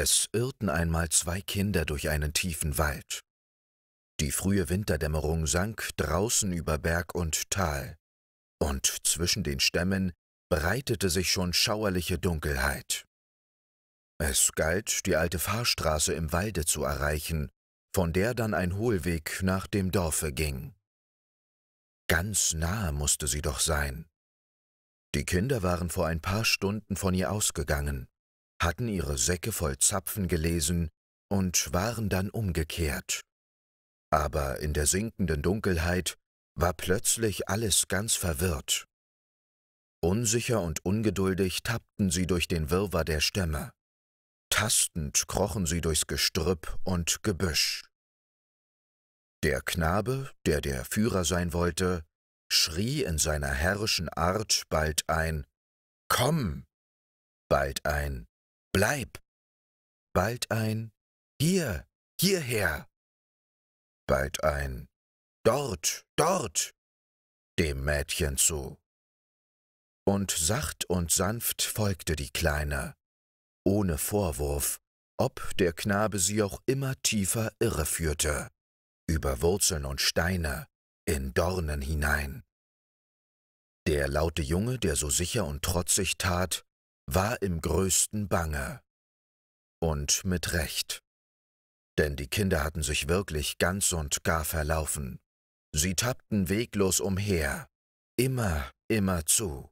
es irrten einmal zwei Kinder durch einen tiefen Wald. Die frühe Winterdämmerung sank draußen über Berg und Tal, und zwischen den Stämmen breitete sich schon schauerliche Dunkelheit. Es galt, die alte Fahrstraße im Walde zu erreichen, von der dann ein Hohlweg nach dem Dorfe ging. Ganz nahe musste sie doch sein. Die Kinder waren vor ein paar Stunden von ihr ausgegangen hatten ihre Säcke voll Zapfen gelesen und waren dann umgekehrt. Aber in der sinkenden Dunkelheit war plötzlich alles ganz verwirrt. Unsicher und ungeduldig tappten sie durch den Wirrwarr der Stämme. Tastend krochen sie durchs Gestrüpp und Gebüsch. Der Knabe, der der Führer sein wollte, schrie in seiner herrischen Art bald ein Komm, bald ein bleib, bald ein hier, hierher, bald ein dort, dort, dem Mädchen zu. Und sacht und sanft folgte die Kleine, ohne Vorwurf, ob der Knabe sie auch immer tiefer irreführte, über Wurzeln und Steine, in Dornen hinein. Der laute Junge, der so sicher und trotzig tat, war im größten Bange. Und mit Recht. Denn die Kinder hatten sich wirklich ganz und gar verlaufen. Sie tappten weglos umher, immer, immer zu.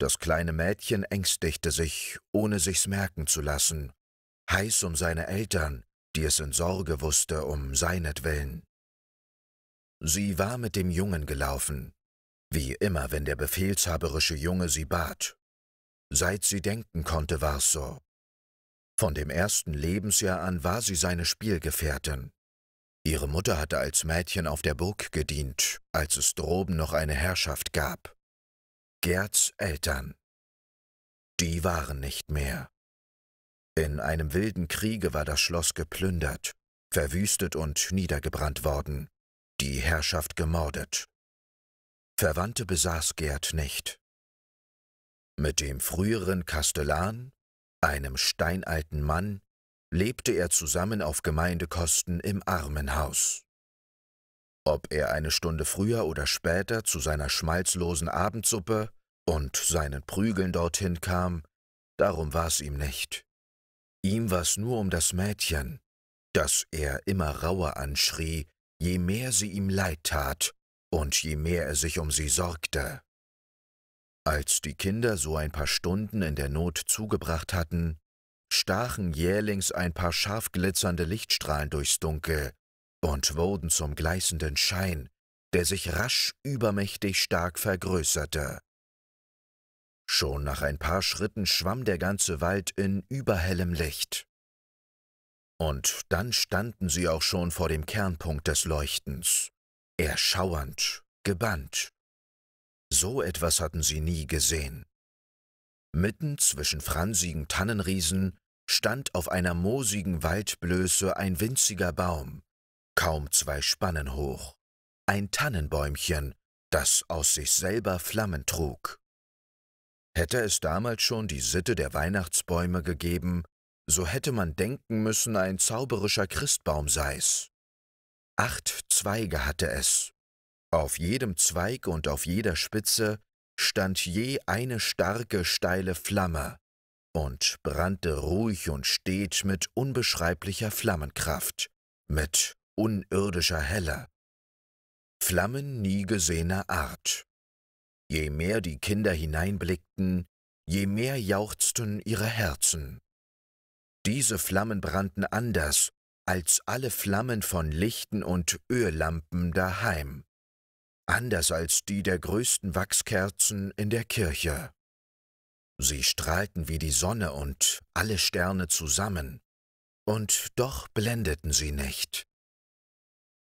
Das kleine Mädchen ängstigte sich, ohne sich's merken zu lassen, heiß um seine Eltern, die es in Sorge wusste um seinetwillen. Sie war mit dem Jungen gelaufen, wie immer, wenn der befehlshaberische Junge sie bat, Seit sie denken konnte, war es so. Von dem ersten Lebensjahr an war sie seine Spielgefährtin. Ihre Mutter hatte als Mädchen auf der Burg gedient, als es droben noch eine Herrschaft gab. Gerds Eltern. Die waren nicht mehr. In einem wilden Kriege war das Schloss geplündert, verwüstet und niedergebrannt worden, die Herrschaft gemordet. Verwandte besaß Gerd nicht, mit dem früheren Kastellan, einem steinalten Mann, lebte er zusammen auf Gemeindekosten im Armenhaus. Ob er eine Stunde früher oder später zu seiner schmalzlosen Abendsuppe und seinen Prügeln dorthin kam, darum war's ihm nicht. Ihm war's nur um das Mädchen, das er immer rauer anschrie, je mehr sie ihm leid tat und je mehr er sich um sie sorgte. Als die Kinder so ein paar Stunden in der Not zugebracht hatten, stachen jählings ein paar scharf glitzernde Lichtstrahlen durchs Dunkel und wurden zum gleißenden Schein, der sich rasch übermächtig stark vergrößerte. Schon nach ein paar Schritten schwamm der ganze Wald in überhellem Licht. Und dann standen sie auch schon vor dem Kernpunkt des Leuchtens, erschauernd, gebannt. So etwas hatten sie nie gesehen. Mitten zwischen fransigen Tannenriesen stand auf einer moosigen Waldblöße ein winziger Baum, kaum zwei Spannen hoch, ein Tannenbäumchen, das aus sich selber Flammen trug. Hätte es damals schon die Sitte der Weihnachtsbäume gegeben, so hätte man denken müssen, ein zauberischer Christbaum sei's. Acht Zweige hatte es auf jedem Zweig und auf jeder Spitze stand je eine starke, steile Flamme und brannte ruhig und stet mit unbeschreiblicher Flammenkraft, mit unirdischer Helle. Flammen nie gesehener Art. Je mehr die Kinder hineinblickten, je mehr jauchzten ihre Herzen. Diese Flammen brannten anders als alle Flammen von Lichten und Öllampen daheim anders als die der größten Wachskerzen in der Kirche. Sie strahlten wie die Sonne und alle Sterne zusammen, und doch blendeten sie nicht.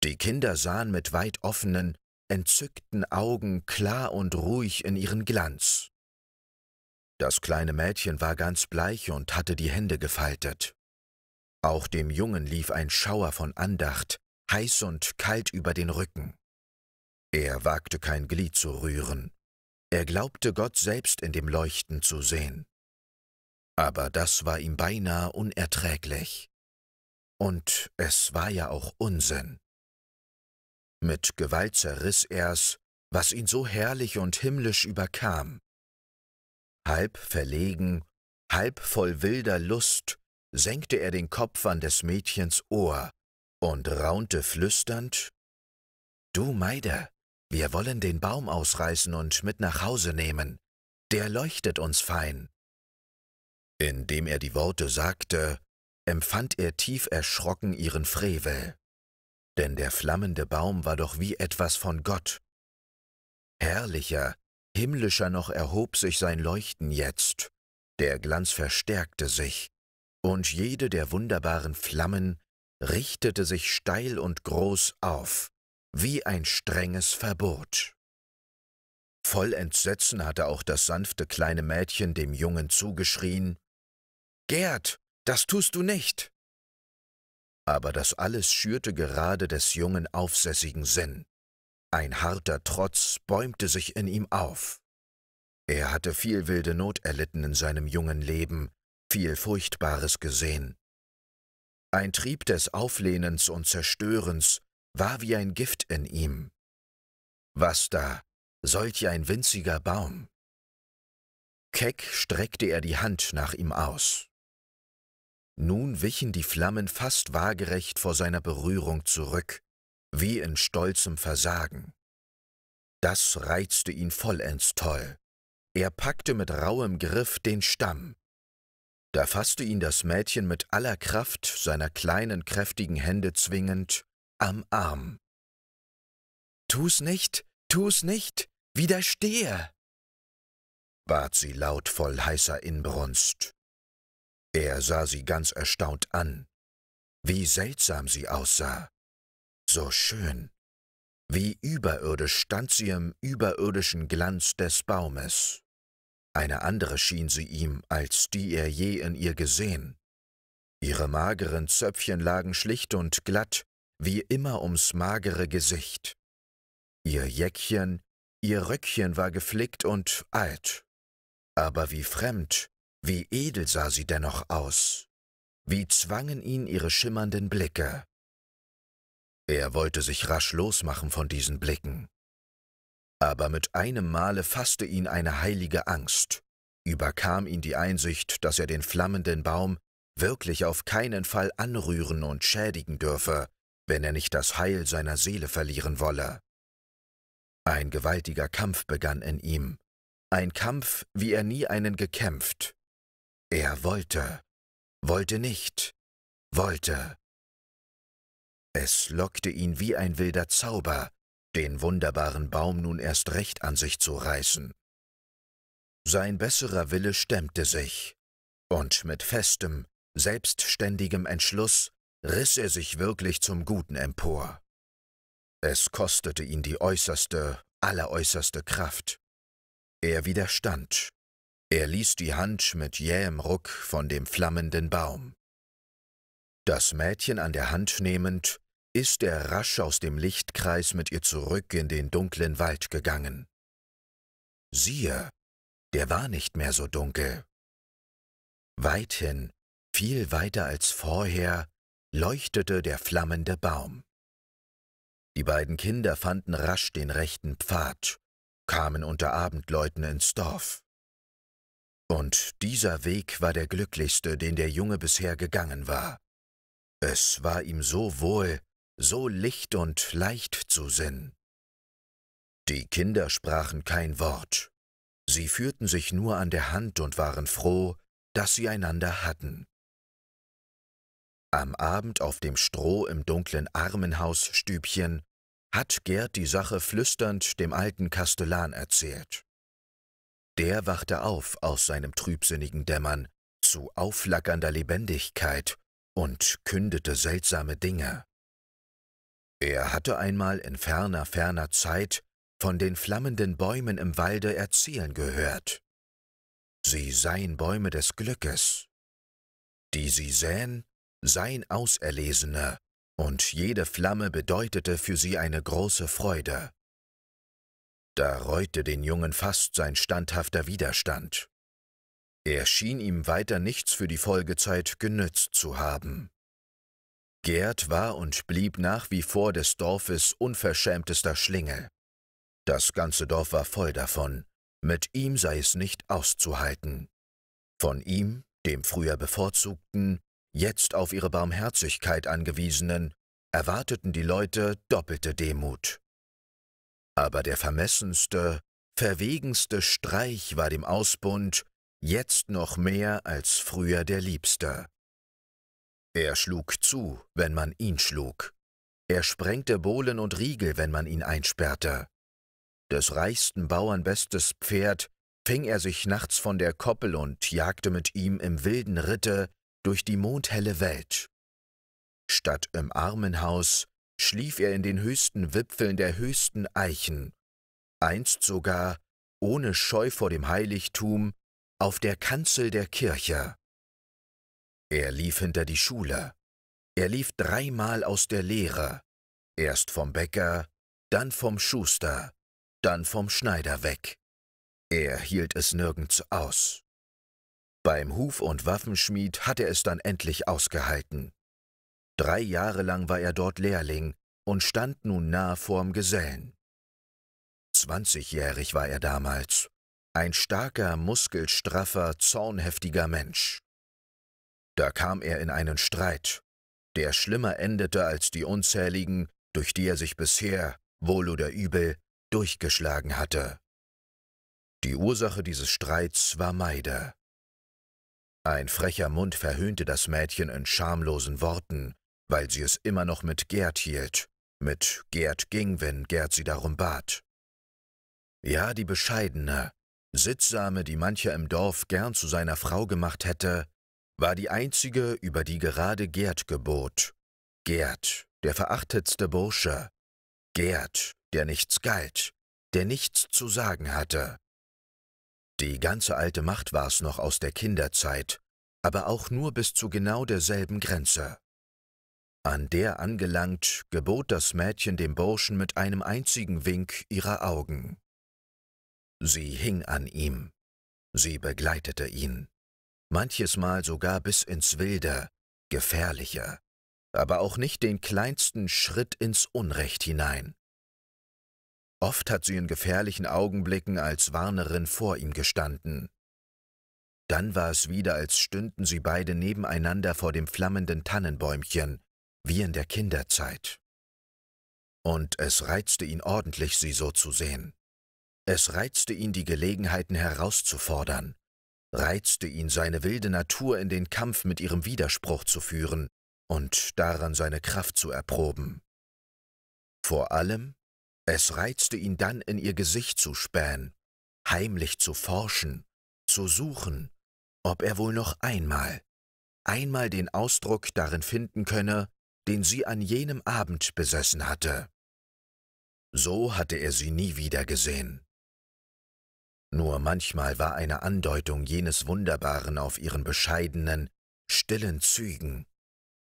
Die Kinder sahen mit weit offenen, entzückten Augen klar und ruhig in ihren Glanz. Das kleine Mädchen war ganz bleich und hatte die Hände gefaltet. Auch dem Jungen lief ein Schauer von Andacht, heiß und kalt über den Rücken. Er wagte kein Glied zu rühren. Er glaubte Gott selbst in dem Leuchten zu sehen. Aber das war ihm beinahe unerträglich. Und es war ja auch Unsinn. Mit Gewalt zerriss er's, was ihn so herrlich und himmlisch überkam. Halb verlegen, halb voll wilder Lust, senkte er den Kopf an des Mädchens Ohr und raunte flüsternd Du Meider, wir wollen den Baum ausreißen und mit nach Hause nehmen. Der leuchtet uns fein. Indem er die Worte sagte, empfand er tief erschrocken ihren Frevel. Denn der flammende Baum war doch wie etwas von Gott. Herrlicher, himmlischer noch erhob sich sein Leuchten jetzt, der Glanz verstärkte sich, und jede der wunderbaren Flammen richtete sich steil und groß auf wie ein strenges Verbot. Voll Entsetzen hatte auch das sanfte kleine Mädchen dem Jungen zugeschrien Gerd, das tust du nicht. Aber das alles schürte gerade des jungen aufsässigen Sinn. Ein harter Trotz bäumte sich in ihm auf. Er hatte viel wilde Not erlitten in seinem jungen Leben, viel Furchtbares gesehen. Ein Trieb des Auflehnens und Zerstörens war wie ein Gift in ihm. Was da, solch ein winziger Baum! Keck streckte er die Hand nach ihm aus. Nun wichen die Flammen fast waagerecht vor seiner Berührung zurück, wie in stolzem Versagen. Das reizte ihn vollends toll. Er packte mit rauem Griff den Stamm. Da fasste ihn das Mädchen mit aller Kraft seiner kleinen, kräftigen Hände zwingend am Arm. Tu's nicht, tu's nicht, widerstehe! bat sie laut voll heißer Inbrunst. Er sah sie ganz erstaunt an. Wie seltsam sie aussah. So schön. Wie überirdisch stand sie im überirdischen Glanz des Baumes. Eine andere schien sie ihm, als die er je in ihr gesehen. Ihre mageren Zöpfchen lagen schlicht und glatt, wie immer ums magere Gesicht. Ihr Jäckchen, ihr Röckchen war geflickt und alt, aber wie fremd, wie edel sah sie dennoch aus, wie zwangen ihn ihre schimmernden Blicke. Er wollte sich rasch losmachen von diesen Blicken. Aber mit einem Male fasste ihn eine heilige Angst, überkam ihn die Einsicht, dass er den flammenden Baum wirklich auf keinen Fall anrühren und schädigen dürfe, wenn er nicht das Heil seiner Seele verlieren wolle. Ein gewaltiger Kampf begann in ihm, ein Kampf, wie er nie einen gekämpft. Er wollte, wollte nicht, wollte. Es lockte ihn wie ein wilder Zauber, den wunderbaren Baum nun erst recht an sich zu reißen. Sein besserer Wille stemmte sich, und mit festem, selbstständigem Entschluss riss er sich wirklich zum Guten empor. Es kostete ihn die äußerste, alleräußerste Kraft. Er widerstand. Er ließ die Hand mit jähem Ruck von dem flammenden Baum. Das Mädchen an der Hand nehmend, ist er rasch aus dem Lichtkreis mit ihr zurück in den dunklen Wald gegangen. Siehe, der war nicht mehr so dunkel. Weithin, viel weiter als vorher, leuchtete der flammende Baum. Die beiden Kinder fanden rasch den rechten Pfad, kamen unter Abendläuten ins Dorf. Und dieser Weg war der glücklichste, den der Junge bisher gegangen war. Es war ihm so wohl, so licht und leicht zu Sinn. Die Kinder sprachen kein Wort. Sie führten sich nur an der Hand und waren froh, dass sie einander hatten. Am Abend auf dem Stroh im dunklen Armenhausstübchen hat Gerd die Sache flüsternd dem alten Kastellan erzählt. Der wachte auf aus seinem trübsinnigen Dämmern zu aufflackernder Lebendigkeit und kündete seltsame Dinge. Er hatte einmal in ferner, ferner Zeit von den flammenden Bäumen im Walde erzählen gehört. Sie seien Bäume des Glückes. Die sie säen, sein Auserlesener, und jede Flamme bedeutete für sie eine große Freude. Da reute den Jungen fast sein standhafter Widerstand. Er schien ihm weiter nichts für die Folgezeit genützt zu haben. Gerd war und blieb nach wie vor des Dorfes unverschämtester Schlingel. Das ganze Dorf war voll davon, mit ihm sei es nicht auszuhalten. Von ihm, dem früher bevorzugten, jetzt auf ihre Barmherzigkeit angewiesenen, erwarteten die Leute doppelte Demut. Aber der vermessenste, verwegenste Streich war dem Ausbund jetzt noch mehr als früher der liebste. Er schlug zu, wenn man ihn schlug. Er sprengte Bohlen und Riegel, wenn man ihn einsperrte. Des reichsten Bauern bestes Pferd fing er sich nachts von der Koppel und jagte mit ihm im wilden Ritte durch die mondhelle Welt. Statt im Armenhaus schlief er in den höchsten Wipfeln der höchsten Eichen, einst sogar, ohne Scheu vor dem Heiligtum, auf der Kanzel der Kirche. Er lief hinter die Schule, er lief dreimal aus der Lehre, erst vom Bäcker, dann vom Schuster, dann vom Schneider weg. Er hielt es nirgends aus. Beim Huf- und Waffenschmied hat er es dann endlich ausgehalten. Drei Jahre lang war er dort Lehrling und stand nun nah vorm Gesellen. Zwanzigjährig war er damals, ein starker, muskelstraffer, zornheftiger Mensch. Da kam er in einen Streit, der schlimmer endete als die unzähligen, durch die er sich bisher, wohl oder übel, durchgeschlagen hatte. Die Ursache dieses Streits war Maide. Ein frecher Mund verhöhnte das Mädchen in schamlosen Worten, weil sie es immer noch mit Gerd hielt. Mit Gerd ging, wenn Gerd sie darum bat. Ja, die bescheidene, sittsame, die mancher im Dorf gern zu seiner Frau gemacht hätte, war die einzige, über die gerade Gerd gebot. Gerd, der verachtetste Bursche. Gerd, der nichts galt, der nichts zu sagen hatte. Die ganze alte Macht war's noch aus der Kinderzeit, aber auch nur bis zu genau derselben Grenze. An der angelangt, gebot das Mädchen dem Burschen mit einem einzigen Wink ihrer Augen. Sie hing an ihm, sie begleitete ihn, manches Mal sogar bis ins Wilde, Gefährliche, aber auch nicht den kleinsten Schritt ins Unrecht hinein. Oft hat sie in gefährlichen Augenblicken als Warnerin vor ihm gestanden. Dann war es wieder, als stünden sie beide nebeneinander vor dem flammenden Tannenbäumchen, wie in der Kinderzeit. Und es reizte ihn ordentlich, sie so zu sehen. Es reizte ihn, die Gelegenheiten herauszufordern, reizte ihn, seine wilde Natur in den Kampf mit ihrem Widerspruch zu führen und daran seine Kraft zu erproben. Vor allem es reizte ihn dann, in ihr Gesicht zu spähen, heimlich zu forschen, zu suchen, ob er wohl noch einmal, einmal den Ausdruck darin finden könne, den sie an jenem Abend besessen hatte. So hatte er sie nie wieder gesehen. Nur manchmal war eine Andeutung jenes Wunderbaren auf ihren bescheidenen, stillen Zügen,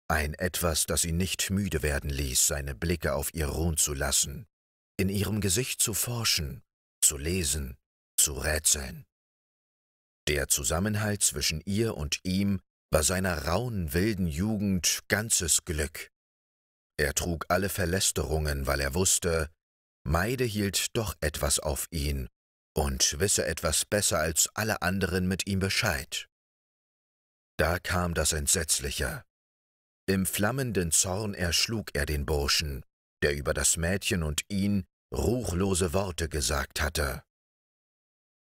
ein etwas, das ihn nicht müde werden ließ, seine Blicke auf ihr ruhen zu lassen in ihrem Gesicht zu forschen, zu lesen, zu rätseln. Der Zusammenhalt zwischen ihr und ihm war seiner rauen, wilden Jugend ganzes Glück. Er trug alle Verlästerungen, weil er wusste, Meide hielt doch etwas auf ihn und wisse etwas besser als alle anderen mit ihm Bescheid. Da kam das Entsetzliche. Im flammenden Zorn erschlug er den Burschen, der über das Mädchen und ihn ruchlose Worte gesagt hatte.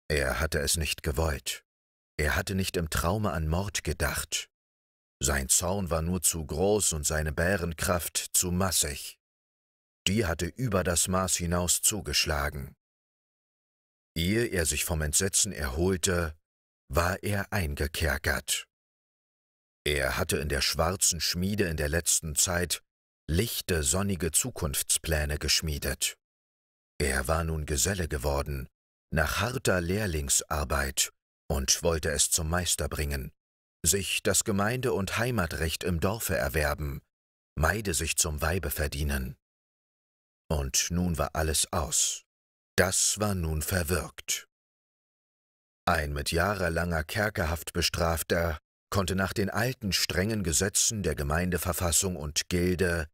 Er hatte es nicht gewollt. Er hatte nicht im Traume an Mord gedacht. Sein Zorn war nur zu groß und seine Bärenkraft zu massig. Die hatte über das Maß hinaus zugeschlagen. Ehe er sich vom Entsetzen erholte, war er eingekerkert. Er hatte in der schwarzen Schmiede in der letzten Zeit lichte, sonnige Zukunftspläne geschmiedet. Er war nun Geselle geworden, nach harter Lehrlingsarbeit, und wollte es zum Meister bringen, sich das Gemeinde- und Heimatrecht im Dorfe erwerben, meide sich zum Weibe verdienen. Und nun war alles aus. Das war nun verwirkt. Ein mit jahrelanger Kerkerhaft bestrafter konnte nach den alten strengen Gesetzen der Gemeindeverfassung und Gilde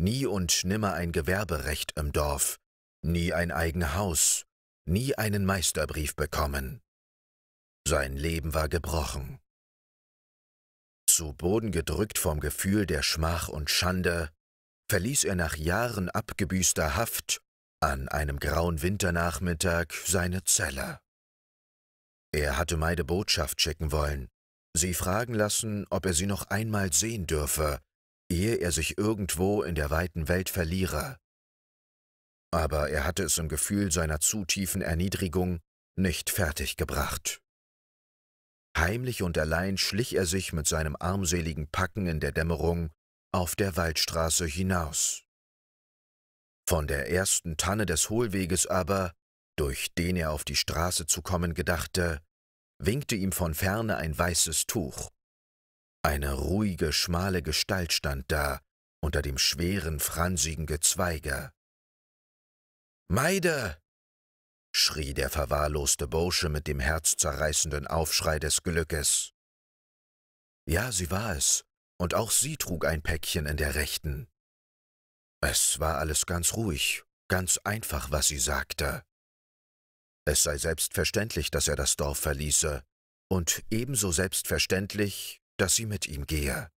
nie und nimmer ein Gewerberecht im Dorf, nie ein eigen Haus, nie einen Meisterbrief bekommen. Sein Leben war gebrochen. Zu Boden gedrückt vom Gefühl der Schmach und Schande, verließ er nach Jahren abgebüßter Haft an einem grauen Winternachmittag seine Zelle. Er hatte Meide Botschaft schicken wollen, sie fragen lassen, ob er sie noch einmal sehen dürfe, ehe er sich irgendwo in der weiten Welt verliere. Aber er hatte es im Gefühl seiner zu tiefen Erniedrigung nicht fertiggebracht. Heimlich und allein schlich er sich mit seinem armseligen Packen in der Dämmerung auf der Waldstraße hinaus. Von der ersten Tanne des Hohlweges aber, durch den er auf die Straße zu kommen gedachte, winkte ihm von ferne ein weißes Tuch. Eine ruhige, schmale Gestalt stand da, unter dem schweren, fransigen Gezweige. Meide! schrie der verwahrloste Bursche mit dem herzzerreißenden Aufschrei des Glückes. Ja, sie war es, und auch sie trug ein Päckchen in der rechten. Es war alles ganz ruhig, ganz einfach, was sie sagte. Es sei selbstverständlich, dass er das Dorf verließe, und ebenso selbstverständlich, dass sie mit ihm gehe.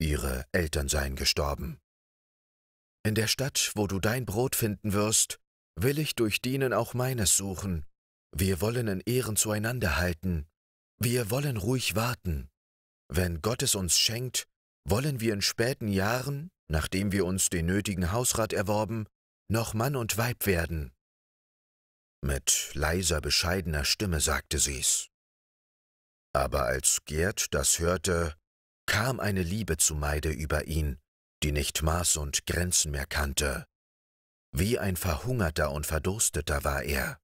Ihre Eltern seien gestorben. In der Stadt, wo du dein Brot finden wirst, will ich durch Dienen auch meines suchen. Wir wollen in Ehren zueinander halten. Wir wollen ruhig warten. Wenn Gott es uns schenkt, wollen wir in späten Jahren, nachdem wir uns den nötigen Hausrat erworben, noch Mann und Weib werden. Mit leiser, bescheidener Stimme sagte sie's. Aber als Gerd das hörte, kam eine Liebe zu Meide über ihn, die nicht Maß und Grenzen mehr kannte. Wie ein Verhungerter und Verdursteter war er.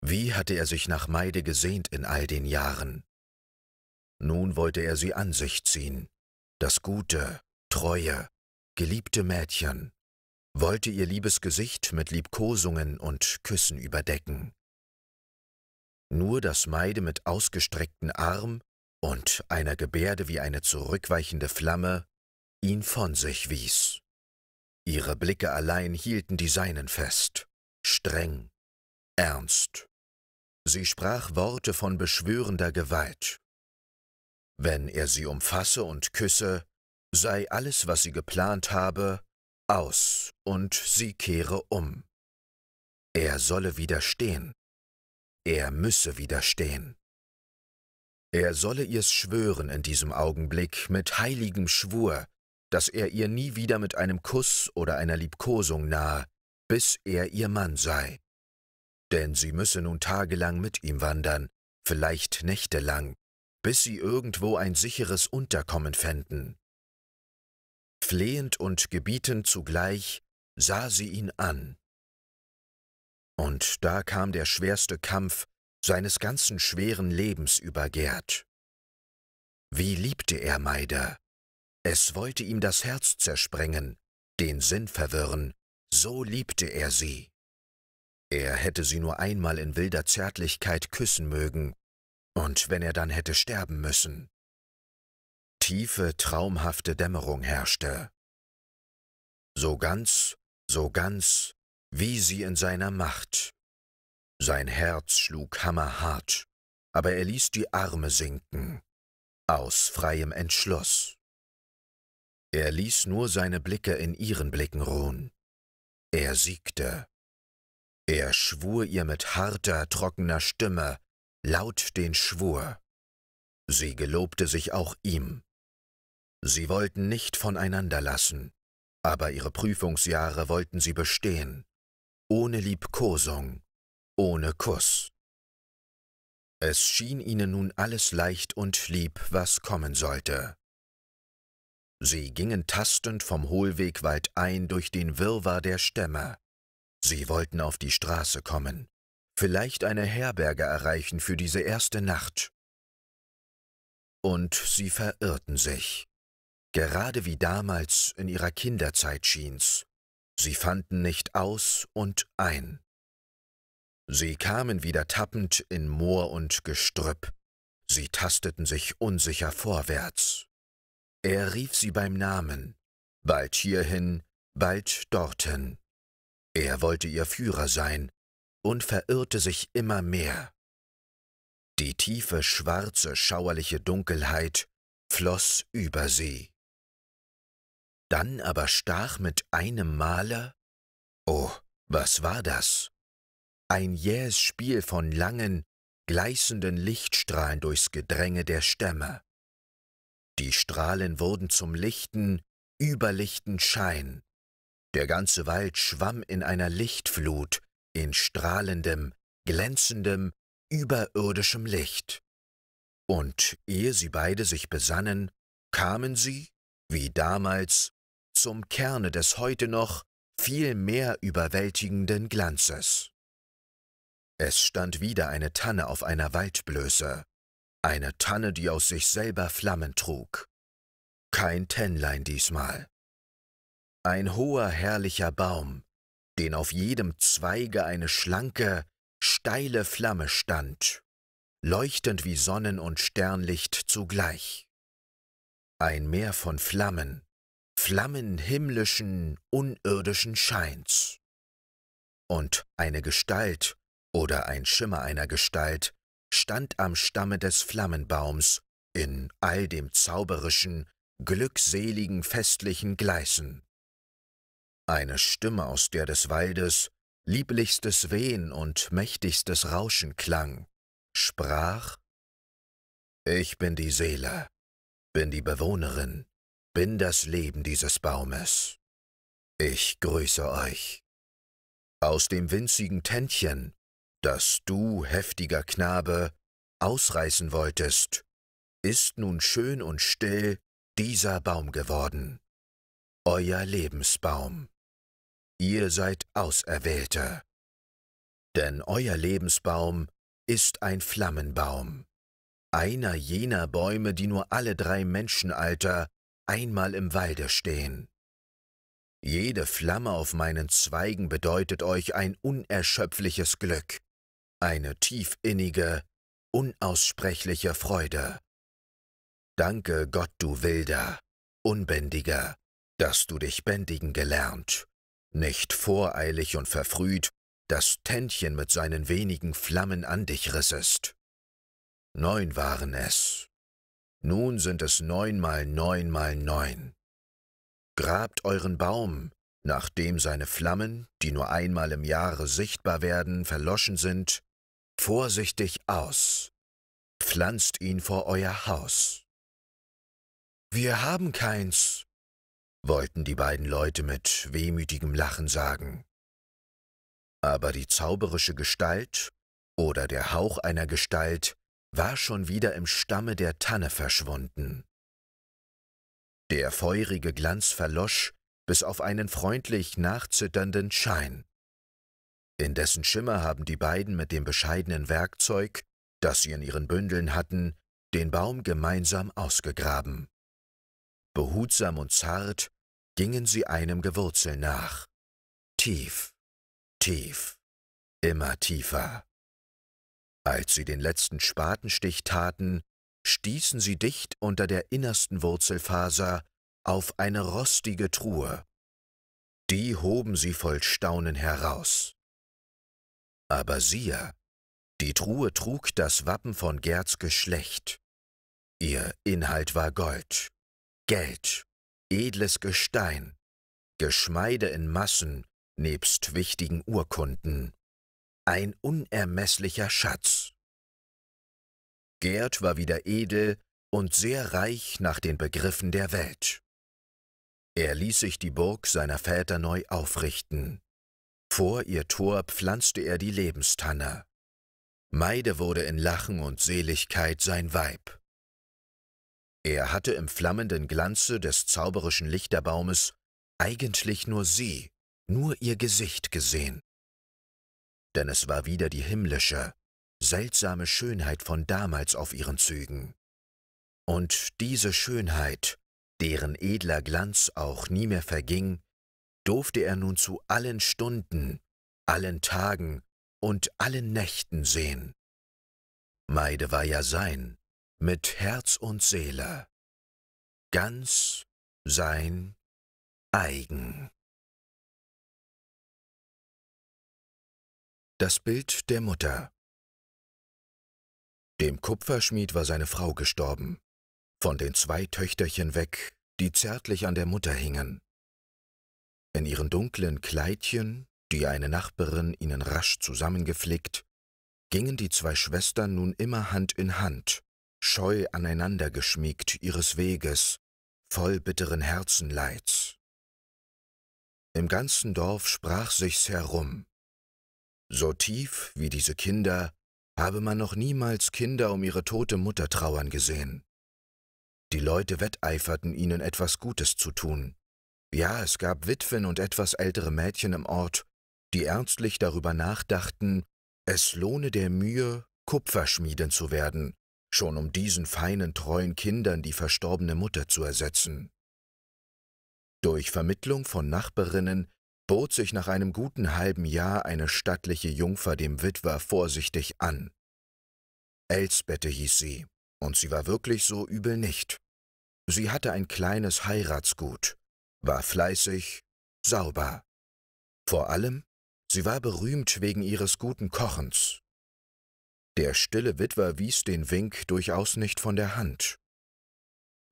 Wie hatte er sich nach Meide gesehnt in all den Jahren? Nun wollte er sie an sich ziehen, das gute, treue, geliebte Mädchen, wollte ihr liebes Gesicht mit Liebkosungen und Küssen überdecken. Nur das Maide mit ausgestrecktem Arm und einer Gebärde wie eine zurückweichende Flamme ihn von sich wies. Ihre Blicke allein hielten die seinen fest, streng, ernst. Sie sprach Worte von beschwörender Gewalt. Wenn er sie umfasse und küsse, sei alles, was sie geplant habe, aus und sie kehre um. Er solle widerstehen, er müsse widerstehen. Er solle ihr's schwören in diesem Augenblick mit heiligem Schwur, dass er ihr nie wieder mit einem Kuss oder einer Liebkosung nahe, bis er ihr Mann sei. Denn sie müsse nun tagelang mit ihm wandern, vielleicht nächtelang, bis sie irgendwo ein sicheres Unterkommen fänden. Flehend und gebietend zugleich sah sie ihn an. Und da kam der schwerste Kampf seines ganzen schweren Lebens über Gerd. Wie liebte er Maida! Es wollte ihm das Herz zersprengen, den Sinn verwirren, so liebte er sie. Er hätte sie nur einmal in wilder Zärtlichkeit küssen mögen, und wenn er dann hätte sterben müssen. Tiefe, traumhafte Dämmerung herrschte. So ganz, so ganz wie sie in seiner Macht. Sein Herz schlug hammerhart, aber er ließ die Arme sinken, aus freiem Entschluss. Er ließ nur seine Blicke in ihren Blicken ruhen. Er siegte. Er schwur ihr mit harter, trockener Stimme laut den Schwur. Sie gelobte sich auch ihm. Sie wollten nicht voneinander lassen, aber ihre Prüfungsjahre wollten sie bestehen ohne Liebkosung, ohne Kuss. Es schien ihnen nun alles leicht und lieb, was kommen sollte. Sie gingen tastend vom Hohlweg weit ein durch den Wirrwarr der Stämme. Sie wollten auf die Straße kommen, vielleicht eine Herberge erreichen für diese erste Nacht. Und sie verirrten sich. Gerade wie damals in ihrer Kinderzeit schien's. Sie fanden nicht aus und ein. Sie kamen wieder tappend in Moor und Gestrüpp. Sie tasteten sich unsicher vorwärts. Er rief sie beim Namen, bald hierhin, bald dorthin. Er wollte ihr Führer sein und verirrte sich immer mehr. Die tiefe, schwarze, schauerliche Dunkelheit floss über sie. Dann aber stach mit einem Male, oh, was war das? Ein jähes Spiel von langen, gleißenden Lichtstrahlen durchs Gedränge der Stämme. Die Strahlen wurden zum lichten, überlichten Schein. Der ganze Wald schwamm in einer Lichtflut, in strahlendem, glänzendem, überirdischem Licht. Und ehe sie beide sich besannen, kamen sie, wie damals, zum Kerne des heute noch viel mehr überwältigenden Glanzes. Es stand wieder eine Tanne auf einer Waldblöße, eine Tanne, die aus sich selber Flammen trug. Kein Tennlein diesmal. Ein hoher, herrlicher Baum, den auf jedem Zweige eine schlanke, steile Flamme stand, leuchtend wie Sonnen- und Sternlicht zugleich. Ein Meer von Flammen, Flammen himmlischen, unirdischen Scheins. Und eine Gestalt oder ein Schimmer einer Gestalt stand am Stamme des Flammenbaums in all dem zauberischen, glückseligen, festlichen Gleißen. Eine Stimme aus der des Waldes lieblichstes Wehen und mächtigstes Rauschen klang, sprach, Ich bin die Seele, bin die Bewohnerin bin das Leben dieses Baumes. Ich grüße euch. Aus dem winzigen Tännchen, das du, heftiger Knabe, ausreißen wolltest, ist nun schön und still dieser Baum geworden, euer Lebensbaum. Ihr seid Auserwählte, denn euer Lebensbaum ist ein Flammenbaum, einer jener Bäume, die nur alle drei Menschenalter einmal im Walde stehen. Jede Flamme auf meinen Zweigen bedeutet euch ein unerschöpfliches Glück, eine tiefinnige, unaussprechliche Freude. Danke Gott, du Wilder, Unbändiger, dass du dich bändigen gelernt, nicht voreilig und verfrüht, das Tännchen mit seinen wenigen Flammen an dich rissest. Neun waren es, nun sind es neunmal neunmal neun. Grabt euren Baum, nachdem seine Flammen, die nur einmal im Jahre sichtbar werden, verloschen sind, vorsichtig aus. Pflanzt ihn vor euer Haus. Wir haben keins, wollten die beiden Leute mit wehmütigem Lachen sagen. Aber die zauberische Gestalt oder der Hauch einer Gestalt war schon wieder im Stamme der Tanne verschwunden. Der feurige Glanz verlosch bis auf einen freundlich nachzitternden Schein. In dessen Schimmer haben die beiden mit dem bescheidenen Werkzeug, das sie in ihren Bündeln hatten, den Baum gemeinsam ausgegraben. Behutsam und zart gingen sie einem Gewurzel nach. Tief, tief, immer tiefer. Als sie den letzten Spatenstich taten, stießen sie dicht unter der innersten Wurzelfaser auf eine rostige Truhe. Die hoben sie voll Staunen heraus. Aber siehe, die Truhe trug das Wappen von Gerds Geschlecht. Ihr Inhalt war Gold, Geld, edles Gestein, Geschmeide in Massen nebst wichtigen Urkunden ein unermeßlicher Schatz. Gerd war wieder edel und sehr reich nach den Begriffen der Welt. Er ließ sich die Burg seiner Väter neu aufrichten. Vor ihr Tor pflanzte er die Lebenstanne. Meide wurde in Lachen und Seligkeit sein Weib. Er hatte im flammenden Glanze des zauberischen Lichterbaumes eigentlich nur sie, nur ihr Gesicht gesehen denn es war wieder die himmlische, seltsame Schönheit von damals auf ihren Zügen. Und diese Schönheit, deren edler Glanz auch nie mehr verging, durfte er nun zu allen Stunden, allen Tagen und allen Nächten sehen. Meide war ja sein, mit Herz und Seele, ganz sein eigen. Das Bild der Mutter Dem Kupferschmied war seine Frau gestorben, von den zwei Töchterchen weg, die zärtlich an der Mutter hingen. In ihren dunklen Kleidchen, die eine Nachbarin ihnen rasch zusammengeflickt, gingen die zwei Schwestern nun immer Hand in Hand, scheu aneinander geschmiegt ihres Weges, voll bitteren Herzenleids. Im ganzen Dorf sprach sich's herum, so tief wie diese Kinder habe man noch niemals Kinder um ihre tote Mutter trauern gesehen. Die Leute wetteiferten ihnen etwas Gutes zu tun. Ja, es gab Witwen und etwas ältere Mädchen im Ort, die ernstlich darüber nachdachten, es lohne der Mühe, Kupferschmieden zu werden, schon um diesen feinen, treuen Kindern die verstorbene Mutter zu ersetzen. Durch Vermittlung von Nachbarinnen bot sich nach einem guten halben Jahr eine stattliche Jungfer dem Witwer vorsichtig an. Elsbette hieß sie, und sie war wirklich so übel nicht. Sie hatte ein kleines Heiratsgut, war fleißig, sauber. Vor allem, sie war berühmt wegen ihres guten Kochens. Der stille Witwer wies den Wink durchaus nicht von der Hand.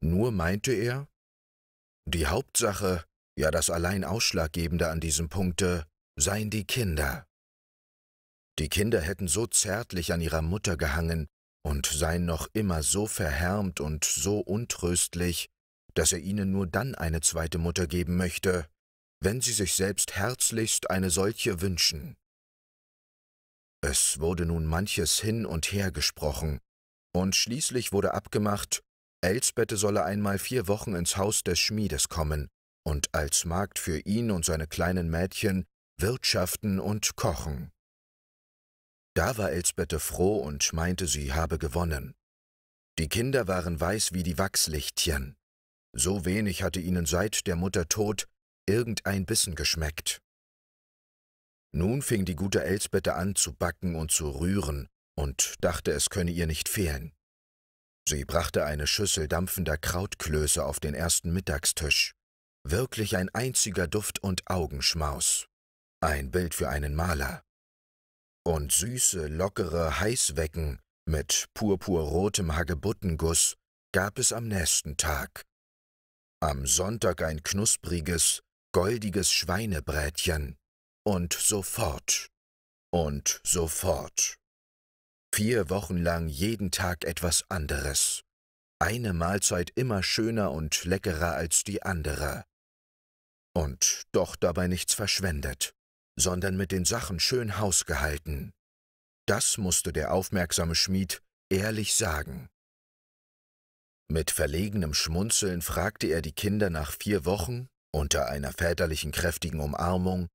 Nur meinte er, die Hauptsache, ja, das allein Ausschlaggebende an diesem Punkte seien die Kinder. Die Kinder hätten so zärtlich an ihrer Mutter gehangen und seien noch immer so verhärmt und so untröstlich, dass er ihnen nur dann eine zweite Mutter geben möchte, wenn sie sich selbst herzlichst eine solche wünschen. Es wurde nun manches hin und her gesprochen, und schließlich wurde abgemacht, Elsbette solle einmal vier Wochen ins Haus des Schmiedes kommen, und als Magd für ihn und seine kleinen Mädchen wirtschaften und kochen. Da war Elsbette froh und meinte, sie habe gewonnen. Die Kinder waren weiß wie die Wachslichtchen. So wenig hatte ihnen seit der Mutter Tod irgendein Bissen geschmeckt. Nun fing die gute Elsbette an zu backen und zu rühren und dachte, es könne ihr nicht fehlen. Sie brachte eine Schüssel dampfender Krautklöße auf den ersten Mittagstisch. Wirklich ein einziger Duft und Augenschmaus. Ein Bild für einen Maler. Und süße, lockere Heißwecken mit purpurrotem Hagebuttenguss gab es am nächsten Tag. Am Sonntag ein knuspriges, goldiges Schweinebrätchen. Und sofort. Und sofort. Vier Wochen lang jeden Tag etwas anderes. Eine Mahlzeit immer schöner und leckerer als die andere und doch dabei nichts verschwendet, sondern mit den Sachen schön hausgehalten. Das musste der aufmerksame Schmied ehrlich sagen. Mit verlegenem Schmunzeln fragte er die Kinder nach vier Wochen, unter einer väterlichen kräftigen Umarmung,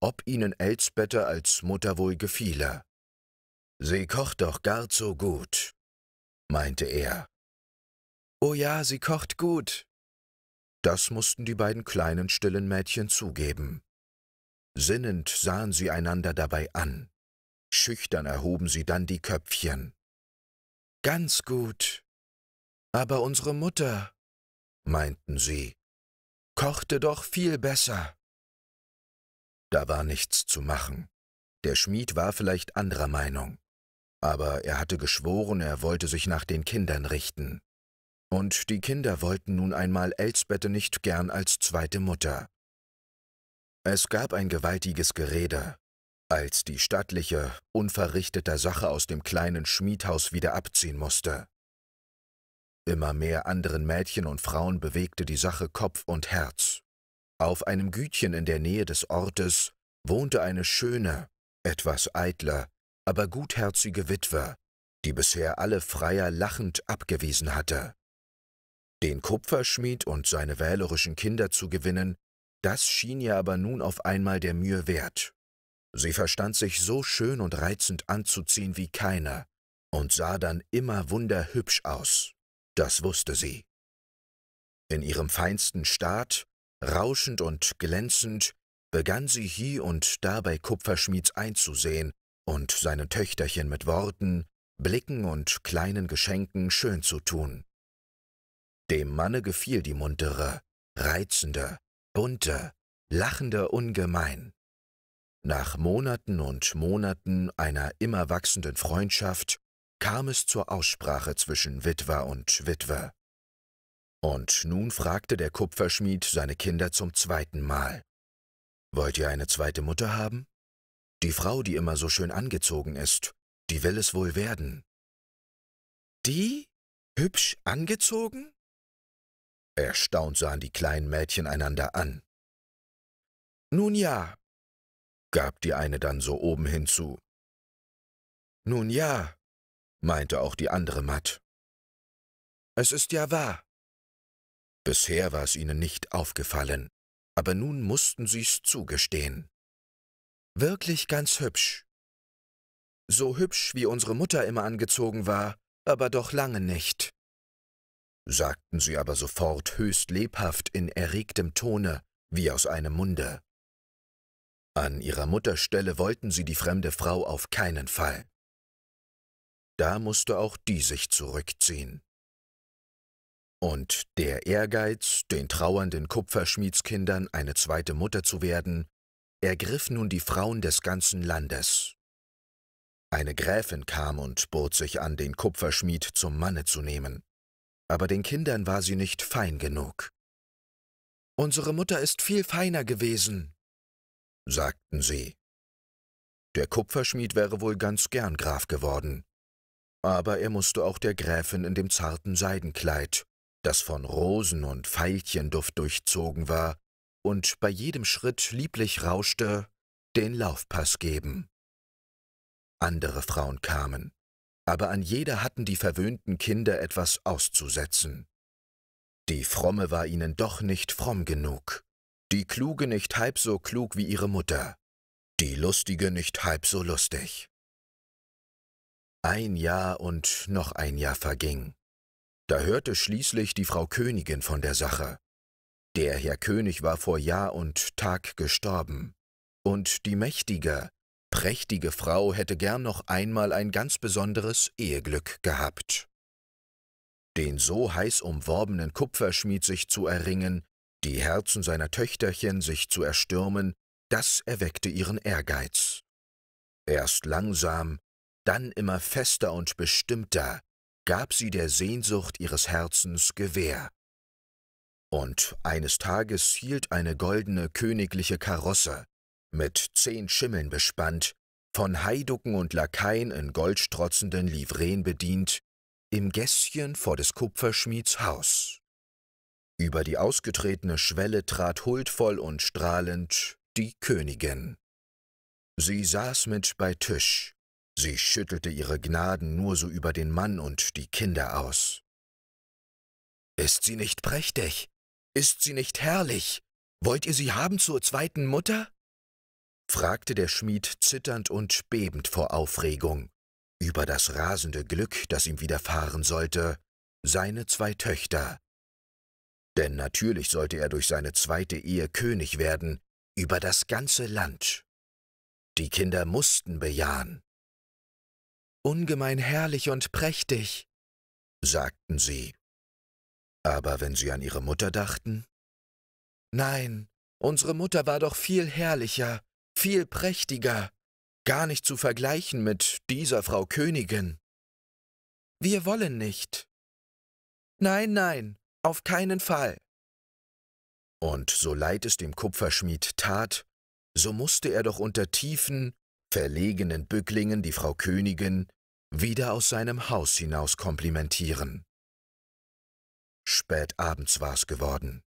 ob ihnen Elsbetter als Mutter wohl gefiele. Sie kocht doch gar so gut, meinte er. Oh ja, sie kocht gut, das mussten die beiden kleinen stillen Mädchen zugeben. Sinnend sahen sie einander dabei an. Schüchtern erhoben sie dann die Köpfchen. Ganz gut. Aber unsere Mutter, meinten sie, kochte doch viel besser. Da war nichts zu machen. Der Schmied war vielleicht anderer Meinung. Aber er hatte geschworen, er wollte sich nach den Kindern richten. Und die Kinder wollten nun einmal Elsbette nicht gern als zweite Mutter. Es gab ein gewaltiges Gerede, als die stattliche, unverrichteter Sache aus dem kleinen Schmiedhaus wieder abziehen musste. Immer mehr anderen Mädchen und Frauen bewegte die Sache Kopf und Herz. Auf einem Gütchen in der Nähe des Ortes wohnte eine schöne, etwas eitle, aber gutherzige Witwe, die bisher alle Freier lachend abgewiesen hatte. Den Kupferschmied und seine wählerischen Kinder zu gewinnen, das schien ihr aber nun auf einmal der Mühe wert. Sie verstand sich so schön und reizend anzuziehen wie keiner und sah dann immer wunderhübsch aus. Das wusste sie. In ihrem feinsten Staat, rauschend und glänzend, begann sie hie und da bei Kupferschmieds einzusehen und seine Töchterchen mit Worten, Blicken und kleinen Geschenken schön zu tun. Dem Manne gefiel die muntere, reizende, bunte, lachende ungemein. Nach Monaten und Monaten einer immer wachsenden Freundschaft kam es zur Aussprache zwischen Witwer und Witwe. Und nun fragte der Kupferschmied seine Kinder zum zweiten Mal. Wollt ihr eine zweite Mutter haben? Die Frau, die immer so schön angezogen ist, die will es wohl werden. Die? Hübsch angezogen? Erstaunt sahen die kleinen Mädchen einander an. Nun ja, gab die eine dann so oben hinzu. Nun ja, meinte auch die andere matt. Es ist ja wahr. Bisher war es ihnen nicht aufgefallen, aber nun mussten sie's zugestehen. Wirklich ganz hübsch. So hübsch, wie unsere Mutter immer angezogen war, aber doch lange nicht sagten sie aber sofort höchst lebhaft in erregtem Tone, wie aus einem Munde. An ihrer Mutterstelle wollten sie die fremde Frau auf keinen Fall. Da musste auch die sich zurückziehen. Und der Ehrgeiz, den trauernden Kupferschmiedskindern eine zweite Mutter zu werden, ergriff nun die Frauen des ganzen Landes. Eine Gräfin kam und bot sich an, den Kupferschmied zum Manne zu nehmen aber den Kindern war sie nicht fein genug. Unsere Mutter ist viel feiner gewesen, sagten sie. Der Kupferschmied wäre wohl ganz gern Graf geworden, aber er musste auch der Gräfin in dem zarten Seidenkleid, das von Rosen und Veilchenduft durchzogen war und bei jedem Schritt lieblich rauschte, den Laufpass geben. Andere Frauen kamen aber an jeder hatten die verwöhnten Kinder etwas auszusetzen. Die Fromme war ihnen doch nicht fromm genug, die Kluge nicht halb so klug wie ihre Mutter, die Lustige nicht halb so lustig. Ein Jahr und noch ein Jahr verging. Da hörte schließlich die Frau Königin von der Sache. Der Herr König war vor Jahr und Tag gestorben, und die Mächtiger, prächtige Frau hätte gern noch einmal ein ganz besonderes Eheglück gehabt. Den so heiß umworbenen Kupferschmied sich zu erringen, die Herzen seiner Töchterchen sich zu erstürmen, das erweckte ihren Ehrgeiz. Erst langsam, dann immer fester und bestimmter gab sie der Sehnsucht ihres Herzens Gewehr. Und eines Tages hielt eine goldene königliche Karosse, mit zehn Schimmeln bespannt, von Heiducken und Lakaien in goldstrotzenden Livreen bedient, im Gässchen vor des Kupferschmieds Haus. Über die ausgetretene Schwelle trat huldvoll und strahlend die Königin. Sie saß mit bei Tisch, sie schüttelte ihre Gnaden nur so über den Mann und die Kinder aus. Ist sie nicht prächtig? Ist sie nicht herrlich? Wollt ihr sie haben zur zweiten Mutter? fragte der Schmied zitternd und bebend vor Aufregung über das rasende Glück, das ihm widerfahren sollte, seine zwei Töchter. Denn natürlich sollte er durch seine zweite Ehe König werden, über das ganze Land. Die Kinder mussten bejahen. Ungemein herrlich und prächtig, sagten sie. Aber wenn sie an ihre Mutter dachten? Nein, unsere Mutter war doch viel herrlicher, viel prächtiger, gar nicht zu vergleichen mit dieser Frau Königin. Wir wollen nicht. Nein, nein, auf keinen Fall. Und so leid es dem Kupferschmied tat, so musste er doch unter tiefen, verlegenen Bücklingen die Frau Königin wieder aus seinem Haus hinaus komplimentieren. Spätabends abends war's geworden.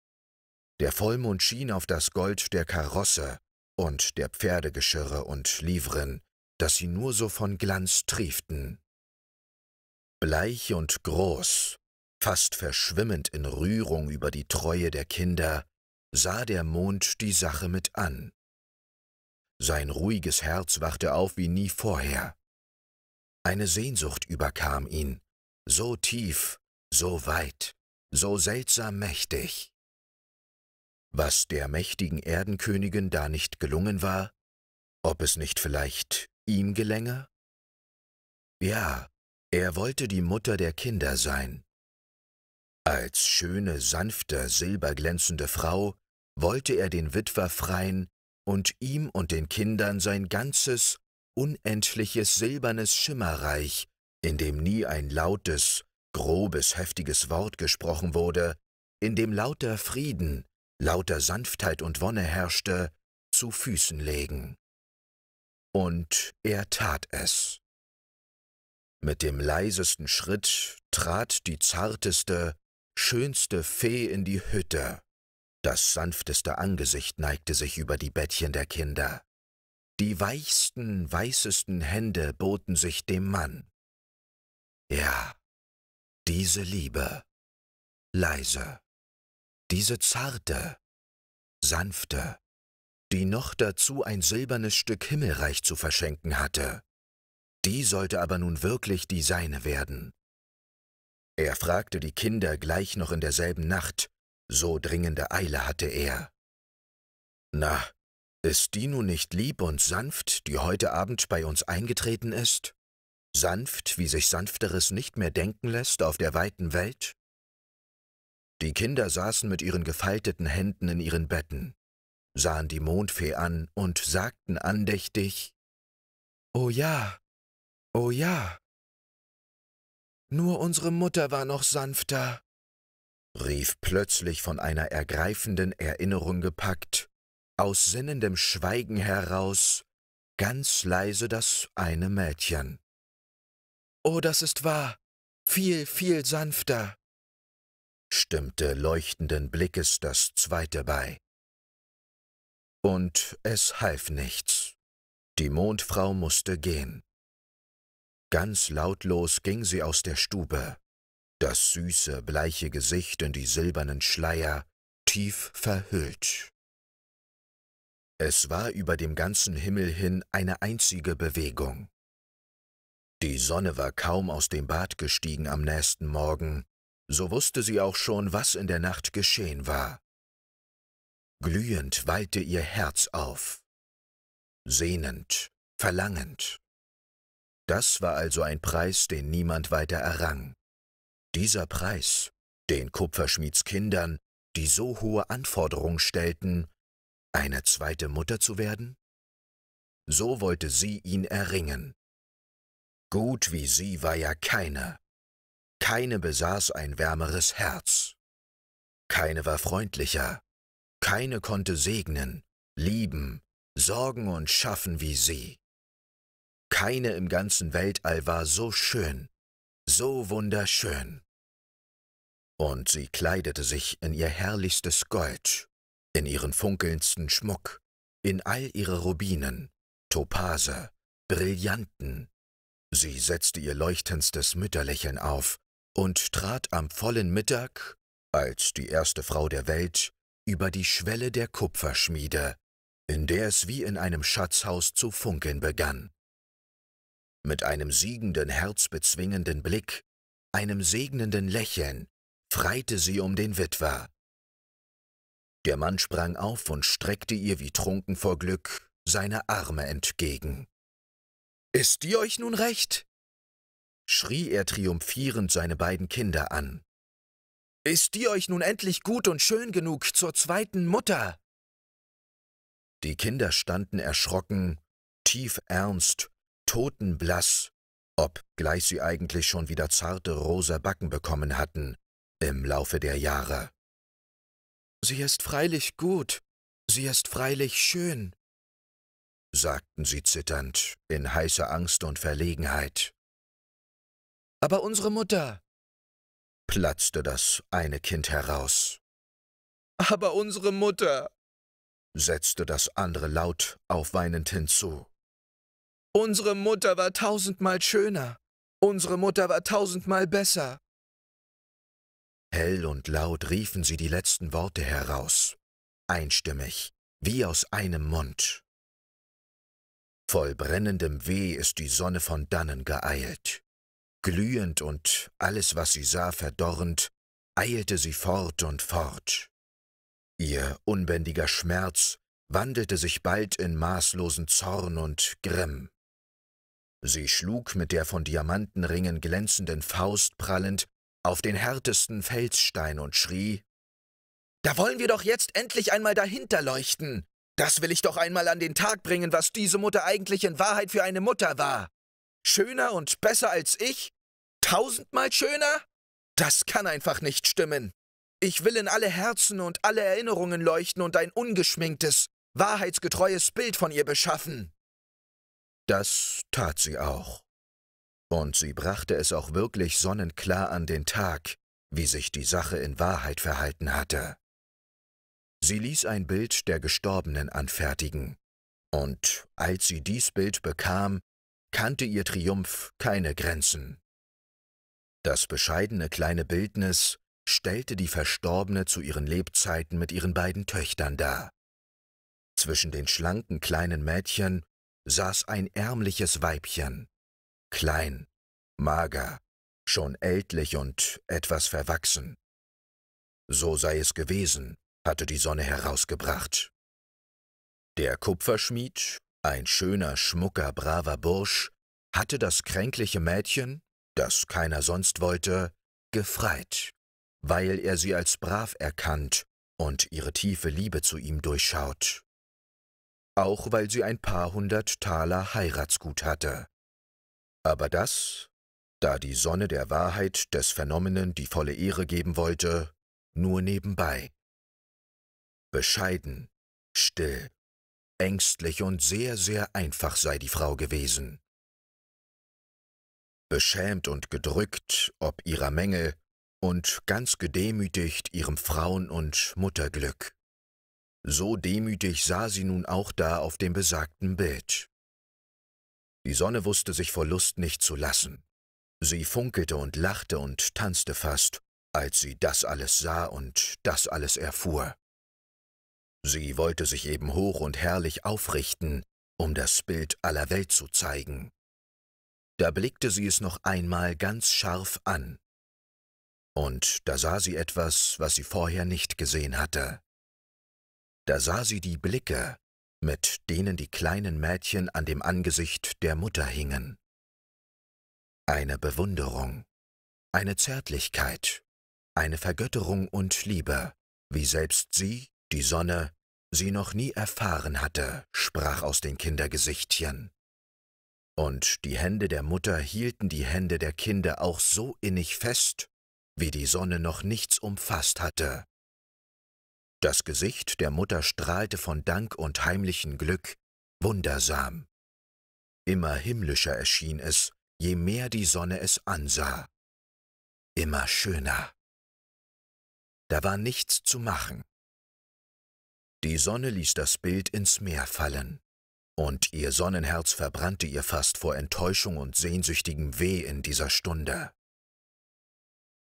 Der Vollmond schien auf das Gold der Karosse, und der Pferdegeschirre und Livren, daß sie nur so von Glanz trieften. Bleich und groß, fast verschwimmend in Rührung über die Treue der Kinder, sah der Mond die Sache mit an. Sein ruhiges Herz wachte auf wie nie vorher. Eine Sehnsucht überkam ihn, so tief, so weit, so seltsam mächtig was der mächtigen Erdenkönigin da nicht gelungen war, ob es nicht vielleicht ihm gelänge? Ja, er wollte die Mutter der Kinder sein. Als schöne, sanfte, silberglänzende Frau wollte er den Witwer freien und ihm und den Kindern sein ganzes, unendliches silbernes Schimmerreich, in dem nie ein lautes, grobes, heftiges Wort gesprochen wurde, in dem lauter Frieden, lauter Sanftheit und Wonne herrschte, zu Füßen legen. Und er tat es. Mit dem leisesten Schritt trat die zarteste, schönste Fee in die Hütte. Das sanfteste Angesicht neigte sich über die Bettchen der Kinder. Die weichsten, weißesten Hände boten sich dem Mann. Ja, diese Liebe, leise diese zarte, sanfte, die noch dazu ein silbernes Stück Himmelreich zu verschenken hatte, die sollte aber nun wirklich die seine werden. Er fragte die Kinder gleich noch in derselben Nacht, so dringende Eile hatte er. Na, ist die nun nicht lieb und sanft, die heute Abend bei uns eingetreten ist? Sanft, wie sich Sanfteres nicht mehr denken lässt auf der weiten Welt? Die Kinder saßen mit ihren gefalteten Händen in ihren Betten, sahen die Mondfee an und sagten andächtig, Oh ja, oh ja. Nur unsere Mutter war noch sanfter, rief plötzlich von einer ergreifenden Erinnerung gepackt, aus sinnendem Schweigen heraus, ganz leise das eine Mädchen. Oh, das ist wahr, viel, viel sanfter stimmte leuchtenden Blickes das zweite bei. Und es half nichts. Die Mondfrau musste gehen. Ganz lautlos ging sie aus der Stube, das süße, bleiche Gesicht in die silbernen Schleier tief verhüllt. Es war über dem ganzen Himmel hin eine einzige Bewegung. Die Sonne war kaum aus dem Bad gestiegen am nächsten Morgen, so wusste sie auch schon, was in der Nacht geschehen war. Glühend wallte ihr Herz auf, sehnend, verlangend. Das war also ein Preis, den niemand weiter errang. Dieser Preis, den Kupferschmieds Kindern, die so hohe Anforderungen stellten, eine zweite Mutter zu werden? So wollte sie ihn erringen. Gut wie sie war ja keiner. Keine besaß ein wärmeres Herz. Keine war freundlicher. Keine konnte segnen, lieben, sorgen und schaffen wie sie. Keine im ganzen Weltall war so schön, so wunderschön. Und sie kleidete sich in ihr herrlichstes Gold, in ihren funkelndsten Schmuck, in all ihre Rubinen, Topase, Brillanten. Sie setzte ihr leuchtendstes Mütterlächeln auf und trat am vollen Mittag, als die erste Frau der Welt, über die Schwelle der Kupferschmiede, in der es wie in einem Schatzhaus zu funkeln begann. Mit einem siegenden, herzbezwingenden Blick, einem segnenden Lächeln, freite sie um den Witwer. Der Mann sprang auf und streckte ihr wie trunken vor Glück seine Arme entgegen. Ist die euch nun recht? schrie er triumphierend seine beiden Kinder an. Ist die euch nun endlich gut und schön genug zur zweiten Mutter? Die Kinder standen erschrocken, tief ernst, totenblass, obgleich sie eigentlich schon wieder zarte rosa Backen bekommen hatten im Laufe der Jahre. Sie ist freilich gut, sie ist freilich schön, sagten sie zitternd, in heißer Angst und Verlegenheit. Aber unsere Mutter, platzte das eine Kind heraus. Aber unsere Mutter, setzte das andere laut aufweinend hinzu. Unsere Mutter war tausendmal schöner. Unsere Mutter war tausendmal besser. Hell und laut riefen sie die letzten Worte heraus, einstimmig, wie aus einem Mund. Voll brennendem Weh ist die Sonne von dannen geeilt. Glühend und alles, was sie sah, verdorrend, eilte sie fort und fort. Ihr unbändiger Schmerz wandelte sich bald in maßlosen Zorn und Grimm. Sie schlug mit der von Diamantenringen glänzenden Faust prallend auf den härtesten Felsstein und schrie, »Da wollen wir doch jetzt endlich einmal dahinter leuchten! Das will ich doch einmal an den Tag bringen, was diese Mutter eigentlich in Wahrheit für eine Mutter war!« Schöner und besser als ich? Tausendmal schöner? Das kann einfach nicht stimmen. Ich will in alle Herzen und alle Erinnerungen leuchten und ein ungeschminktes, wahrheitsgetreues Bild von ihr beschaffen. Das tat sie auch. Und sie brachte es auch wirklich sonnenklar an den Tag, wie sich die Sache in Wahrheit verhalten hatte. Sie ließ ein Bild der Gestorbenen anfertigen, und als sie dies Bild bekam, kannte ihr Triumph keine Grenzen. Das bescheidene kleine Bildnis stellte die Verstorbene zu ihren Lebzeiten mit ihren beiden Töchtern dar. Zwischen den schlanken kleinen Mädchen saß ein ärmliches Weibchen, klein, mager, schon ältlich und etwas verwachsen. So sei es gewesen, hatte die Sonne herausgebracht. Der Kupferschmied ein schöner, schmucker, braver Bursch hatte das kränkliche Mädchen, das keiner sonst wollte, gefreit, weil er sie als brav erkannt und ihre tiefe Liebe zu ihm durchschaut. Auch weil sie ein paar hundert Taler Heiratsgut hatte. Aber das, da die Sonne der Wahrheit des Vernommenen die volle Ehre geben wollte, nur nebenbei. Bescheiden, still ängstlich und sehr, sehr einfach sei die Frau gewesen. Beschämt und gedrückt ob ihrer Mängel und ganz gedemütigt ihrem Frauen- und Mutterglück. So demütig sah sie nun auch da auf dem besagten Bild. Die Sonne wusste sich vor Lust nicht zu lassen. Sie funkelte und lachte und tanzte fast, als sie das alles sah und das alles erfuhr. Sie wollte sich eben hoch und herrlich aufrichten, um das Bild aller Welt zu zeigen. Da blickte sie es noch einmal ganz scharf an. Und da sah sie etwas, was sie vorher nicht gesehen hatte. Da sah sie die Blicke, mit denen die kleinen Mädchen an dem Angesicht der Mutter hingen. Eine Bewunderung, eine Zärtlichkeit, eine Vergötterung und Liebe, wie selbst sie die Sonne, sie noch nie erfahren hatte, sprach aus den Kindergesichtchen. Und die Hände der Mutter hielten die Hände der Kinder auch so innig fest, wie die Sonne noch nichts umfasst hatte. Das Gesicht der Mutter strahlte von Dank und heimlichen Glück, wundersam. Immer himmlischer erschien es, je mehr die Sonne es ansah. Immer schöner. Da war nichts zu machen. Die Sonne ließ das Bild ins Meer fallen, und ihr Sonnenherz verbrannte ihr fast vor Enttäuschung und sehnsüchtigem Weh in dieser Stunde.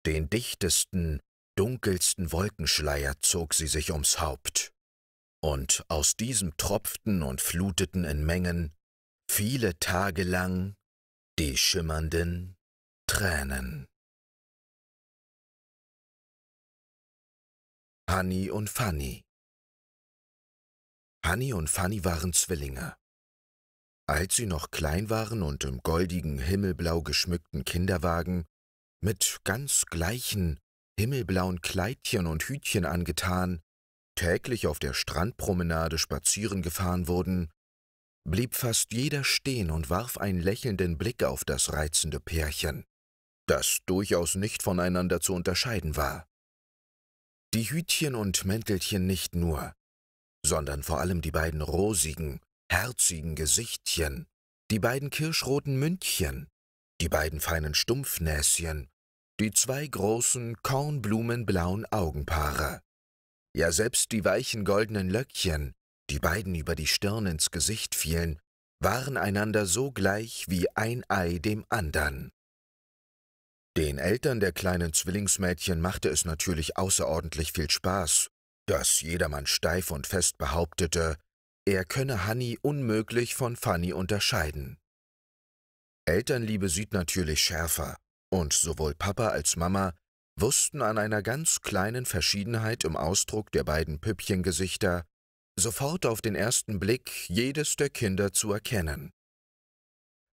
Den dichtesten, dunkelsten Wolkenschleier zog sie sich ums Haupt, und aus diesem tropften und fluteten in Mengen, viele Tage lang, die schimmernden Tränen. Hanni und Fanny Hanni und Fanny waren Zwillinge. Als sie noch klein waren und im goldigen, himmelblau geschmückten Kinderwagen, mit ganz gleichen, himmelblauen Kleidchen und Hütchen angetan, täglich auf der Strandpromenade spazieren gefahren wurden, blieb fast jeder stehen und warf einen lächelnden Blick auf das reizende Pärchen, das durchaus nicht voneinander zu unterscheiden war. Die Hütchen und Mäntelchen nicht nur, sondern vor allem die beiden rosigen, herzigen Gesichtchen, die beiden kirschroten Mündchen, die beiden feinen Stumpfnäschen, die zwei großen, kornblumenblauen Augenpaare. Ja, selbst die weichen goldenen Löckchen, die beiden über die Stirn ins Gesicht fielen, waren einander so gleich wie ein Ei dem andern. Den Eltern der kleinen Zwillingsmädchen machte es natürlich außerordentlich viel Spaß, dass jedermann steif und fest behauptete, er könne Hanni unmöglich von Fanny unterscheiden. Elternliebe sieht natürlich schärfer, und sowohl Papa als Mama wussten an einer ganz kleinen Verschiedenheit im Ausdruck der beiden Püppchengesichter sofort auf den ersten Blick jedes der Kinder zu erkennen.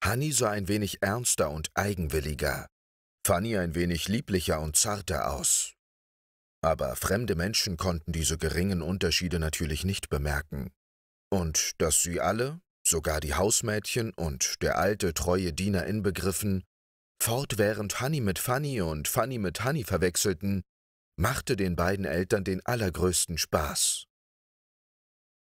Hanni sah ein wenig ernster und eigenwilliger, Fanny ein wenig lieblicher und zarter aus aber fremde Menschen konnten diese geringen Unterschiede natürlich nicht bemerken. Und dass sie alle, sogar die Hausmädchen und der alte, treue Diener inbegriffen, fortwährend Honey mit Fanny und Fanny mit Honey verwechselten, machte den beiden Eltern den allergrößten Spaß.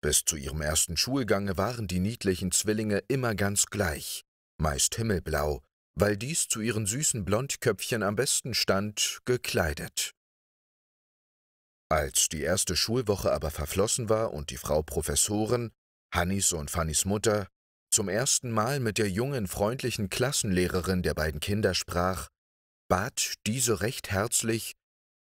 Bis zu ihrem ersten Schulgange waren die niedlichen Zwillinge immer ganz gleich, meist himmelblau, weil dies zu ihren süßen Blondköpfchen am besten stand, gekleidet. Als die erste Schulwoche aber verflossen war und die Frau Professorin, Hannis und Fannis Mutter, zum ersten Mal mit der jungen, freundlichen Klassenlehrerin der beiden Kinder sprach, bat diese recht herzlich,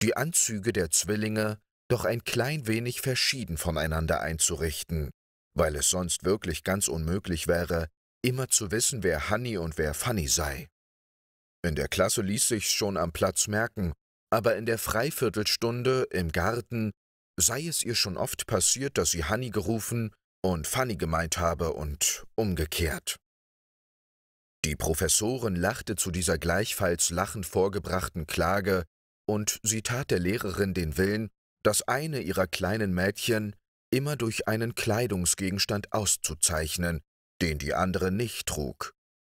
die Anzüge der Zwillinge doch ein klein wenig verschieden voneinander einzurichten, weil es sonst wirklich ganz unmöglich wäre, immer zu wissen, wer Hanni und wer Fanny sei. In der Klasse ließ sich's schon am Platz merken, aber in der Freiviertelstunde im Garten sei es ihr schon oft passiert, dass sie Hanni gerufen und Fanny gemeint habe und umgekehrt. Die Professorin lachte zu dieser gleichfalls lachend vorgebrachten Klage, und sie tat der Lehrerin den Willen, das eine ihrer kleinen Mädchen immer durch einen Kleidungsgegenstand auszuzeichnen, den die andere nicht trug.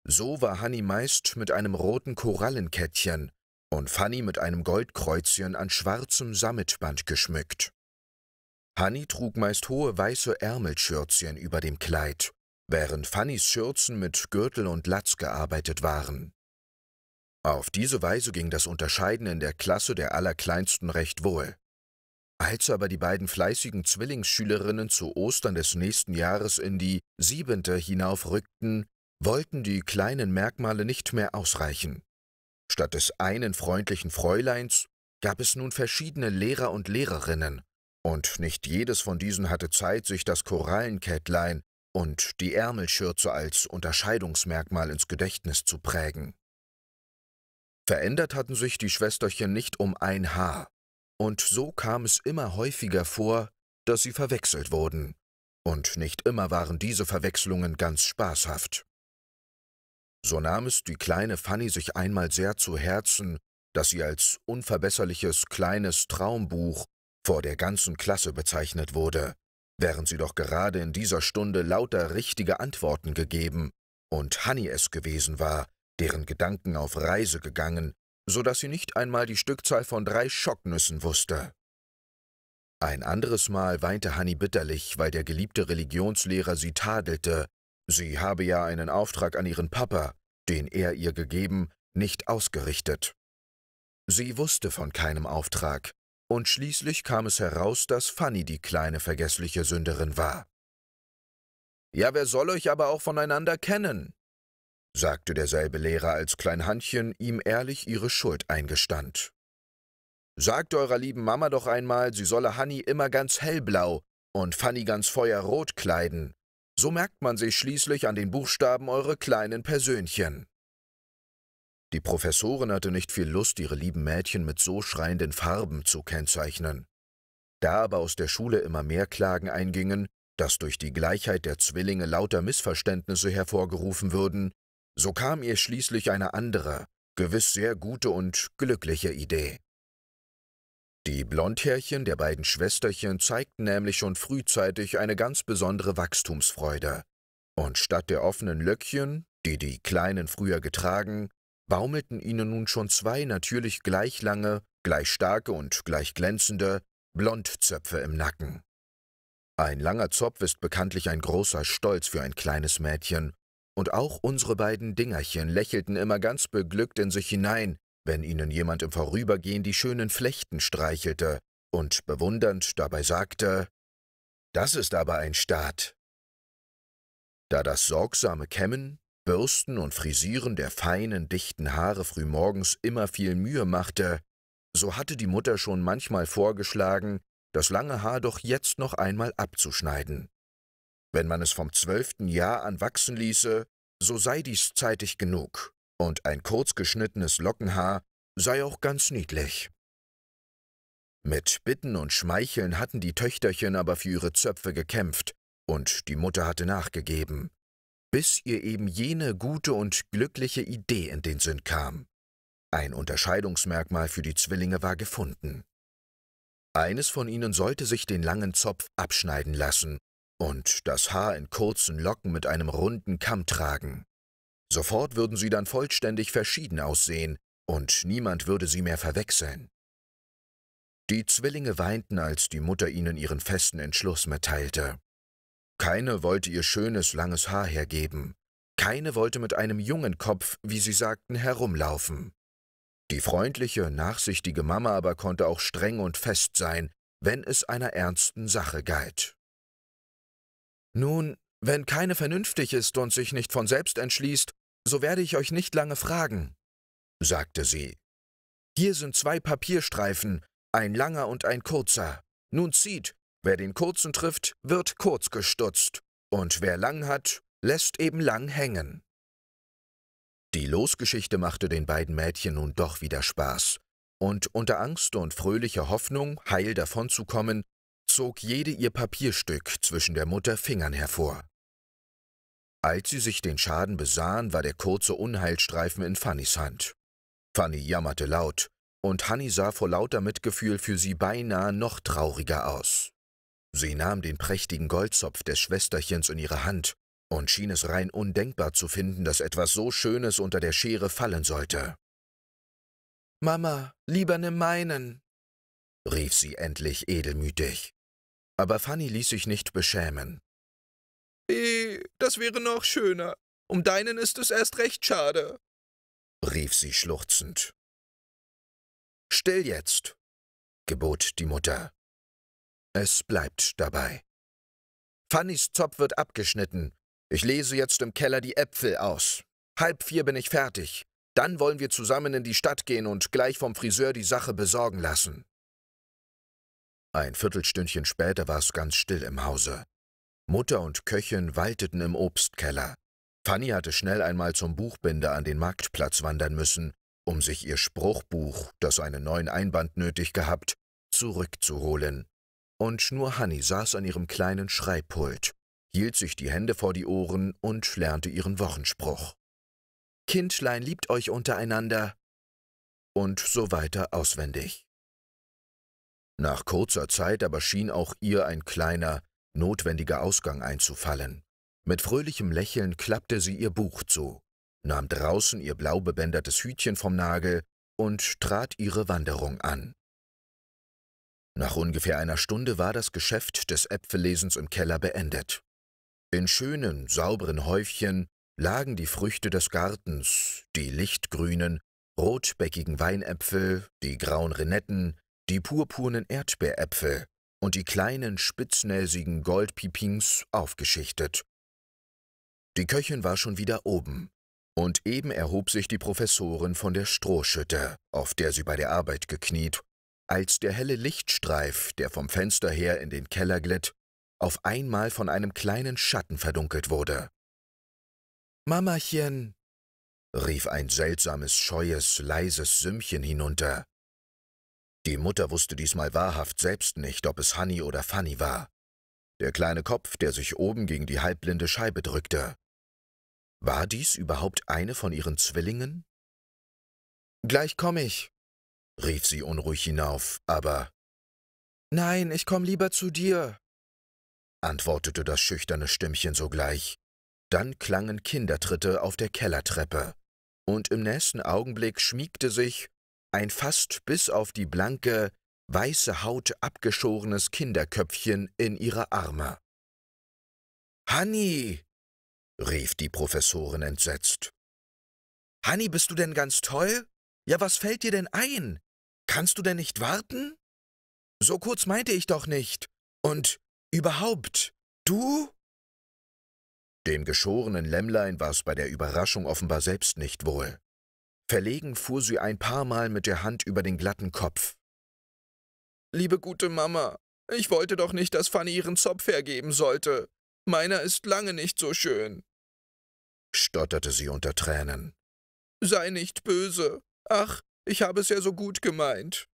So war Hanni meist mit einem roten Korallenkettchen, und Fanny mit einem Goldkreuzchen an schwarzem Sammetband geschmückt. Hanni trug meist hohe weiße Ärmelschürzchen über dem Kleid, während Fannys Schürzen mit Gürtel und Latz gearbeitet waren. Auf diese Weise ging das Unterscheiden in der Klasse der Allerkleinsten recht wohl. Als aber die beiden fleißigen Zwillingsschülerinnen zu Ostern des nächsten Jahres in die siebente hinaufrückten, wollten die kleinen Merkmale nicht mehr ausreichen. Statt des einen freundlichen Fräuleins gab es nun verschiedene Lehrer und Lehrerinnen, und nicht jedes von diesen hatte Zeit, sich das Korallenkettlein und die Ärmelschürze als Unterscheidungsmerkmal ins Gedächtnis zu prägen. Verändert hatten sich die Schwesterchen nicht um ein Haar, und so kam es immer häufiger vor, dass sie verwechselt wurden. Und nicht immer waren diese Verwechslungen ganz spaßhaft. So nahm es die kleine Fanny sich einmal sehr zu Herzen, dass sie als unverbesserliches kleines Traumbuch vor der ganzen Klasse bezeichnet wurde, während sie doch gerade in dieser Stunde lauter richtige Antworten gegeben und Hanni es gewesen war, deren Gedanken auf Reise gegangen, so dass sie nicht einmal die Stückzahl von drei Schocknüssen wusste. Ein anderes Mal weinte Hanni bitterlich, weil der geliebte Religionslehrer sie tadelte Sie habe ja einen Auftrag an ihren Papa, den er ihr gegeben, nicht ausgerichtet. Sie wusste von keinem Auftrag, und schließlich kam es heraus, dass Fanny die kleine vergessliche Sünderin war. Ja, wer soll euch aber auch voneinander kennen? sagte derselbe Lehrer, als Kleinhandchen ihm ehrlich ihre Schuld eingestand. Sagt eurer lieben Mama doch einmal, sie solle Hanni immer ganz hellblau und Fanny ganz feuerrot kleiden, so merkt man sich schließlich an den Buchstaben eure kleinen Persönchen. Die Professorin hatte nicht viel Lust, ihre lieben Mädchen mit so schreienden Farben zu kennzeichnen. Da aber aus der Schule immer mehr Klagen eingingen, dass durch die Gleichheit der Zwillinge lauter Missverständnisse hervorgerufen würden, so kam ihr schließlich eine andere, gewiss sehr gute und glückliche Idee. Die Blondhärchen der beiden Schwesterchen zeigten nämlich schon frühzeitig eine ganz besondere Wachstumsfreude. Und statt der offenen Löckchen, die die Kleinen früher getragen, baumelten ihnen nun schon zwei natürlich gleich lange, gleich starke und gleich glänzende Blondzöpfe im Nacken. Ein langer Zopf ist bekanntlich ein großer Stolz für ein kleines Mädchen, und auch unsere beiden Dingerchen lächelten immer ganz beglückt in sich hinein, wenn ihnen jemand im Vorübergehen die schönen Flechten streichelte und bewundernd dabei sagte, das ist aber ein Staat. Da das sorgsame Kämmen, Bürsten und Frisieren der feinen, dichten Haare frühmorgens immer viel Mühe machte, so hatte die Mutter schon manchmal vorgeschlagen, das lange Haar doch jetzt noch einmal abzuschneiden. Wenn man es vom zwölften Jahr an wachsen ließe, so sei dies zeitig genug und ein kurz geschnittenes Lockenhaar sei auch ganz niedlich. Mit Bitten und Schmeicheln hatten die Töchterchen aber für ihre Zöpfe gekämpft, und die Mutter hatte nachgegeben, bis ihr eben jene gute und glückliche Idee in den Sinn kam. Ein Unterscheidungsmerkmal für die Zwillinge war gefunden. Eines von ihnen sollte sich den langen Zopf abschneiden lassen und das Haar in kurzen Locken mit einem runden Kamm tragen. Sofort würden sie dann vollständig verschieden aussehen und niemand würde sie mehr verwechseln. Die Zwillinge weinten, als die Mutter ihnen ihren festen Entschluss mitteilte. Keine wollte ihr schönes, langes Haar hergeben. Keine wollte mit einem jungen Kopf, wie sie sagten, herumlaufen. Die freundliche, nachsichtige Mama aber konnte auch streng und fest sein, wenn es einer ernsten Sache galt. Nun, wenn keine vernünftig ist und sich nicht von selbst entschließt, so werde ich euch nicht lange fragen, sagte sie. Hier sind zwei Papierstreifen, ein langer und ein kurzer. Nun zieht, wer den kurzen trifft, wird kurz gestutzt, und wer lang hat, lässt eben lang hängen. Die Losgeschichte machte den beiden Mädchen nun doch wieder Spaß, und unter Angst und fröhlicher Hoffnung, heil davonzukommen, zog jede ihr Papierstück zwischen der Mutter Fingern hervor. Als sie sich den Schaden besahen, war der kurze Unheilstreifen in Fannys Hand. Fanny jammerte laut, und Hanni sah vor lauter Mitgefühl für sie beinahe noch trauriger aus. Sie nahm den prächtigen Goldzopf des Schwesterchens in ihre Hand und schien es rein undenkbar zu finden, dass etwas so Schönes unter der Schere fallen sollte. Mama, lieber nimm meinen, rief sie endlich edelmütig. Aber Fanny ließ sich nicht beschämen. Eh, das wäre noch schöner. Um deinen ist es erst recht schade, rief sie schluchzend. Still jetzt, gebot die Mutter. Es bleibt dabei. Fannys Zopf wird abgeschnitten. Ich lese jetzt im Keller die Äpfel aus. Halb vier bin ich fertig. Dann wollen wir zusammen in die Stadt gehen und gleich vom Friseur die Sache besorgen lassen. Ein Viertelstündchen später war es ganz still im Hause. Mutter und Köchin walteten im Obstkeller. Fanny hatte schnell einmal zum Buchbinder an den Marktplatz wandern müssen, um sich ihr Spruchbuch, das einen neuen Einband nötig gehabt, zurückzuholen. Und nur Hanni saß an ihrem kleinen Schreibpult, hielt sich die Hände vor die Ohren und lernte ihren Wochenspruch. Kindlein liebt euch untereinander und so weiter auswendig. Nach kurzer Zeit aber schien auch ihr ein kleiner, notwendiger Ausgang einzufallen. Mit fröhlichem Lächeln klappte sie ihr Buch zu, nahm draußen ihr blau bebändertes Hütchen vom Nagel und trat ihre Wanderung an. Nach ungefähr einer Stunde war das Geschäft des Äpfellesens im Keller beendet. In schönen, sauberen Häufchen lagen die Früchte des Gartens, die lichtgrünen, rotbäckigen Weinäpfel, die grauen Rinetten, die purpurnen Erdbeeräpfel, und die kleinen spitznäsigen Goldpipings aufgeschichtet. Die Köchin war schon wieder oben, und eben erhob sich die Professorin von der Strohschütte, auf der sie bei der Arbeit gekniet, als der helle Lichtstreif, der vom Fenster her in den Keller glitt, auf einmal von einem kleinen Schatten verdunkelt wurde. Mamachen, rief ein seltsames, scheues, leises Sümmchen hinunter. Die Mutter wusste diesmal wahrhaft selbst nicht, ob es Hanni oder Fanny war. Der kleine Kopf, der sich oben gegen die halbblinde Scheibe drückte. War dies überhaupt eine von ihren Zwillingen? Gleich komme ich, rief sie unruhig hinauf, aber Nein, ich komme lieber zu dir, antwortete das schüchterne Stimmchen sogleich. Dann klangen Kindertritte auf der Kellertreppe, und im nächsten Augenblick schmiegte sich ein fast bis auf die blanke, weiße Haut abgeschorenes Kinderköpfchen in ihre Arme. Hanni! rief die Professorin entsetzt. Hanni, bist du denn ganz toll? Ja, was fällt dir denn ein? Kannst du denn nicht warten? So kurz meinte ich doch nicht. Und überhaupt, du? Dem geschorenen Lämmlein war es bei der Überraschung offenbar selbst nicht wohl. Verlegen fuhr sie ein paar Mal mit der Hand über den glatten Kopf. Liebe gute Mama, ich wollte doch nicht, dass Fanny ihren Zopf hergeben sollte. Meiner ist lange nicht so schön, stotterte sie unter Tränen. Sei nicht böse. Ach, ich habe es ja so gut gemeint.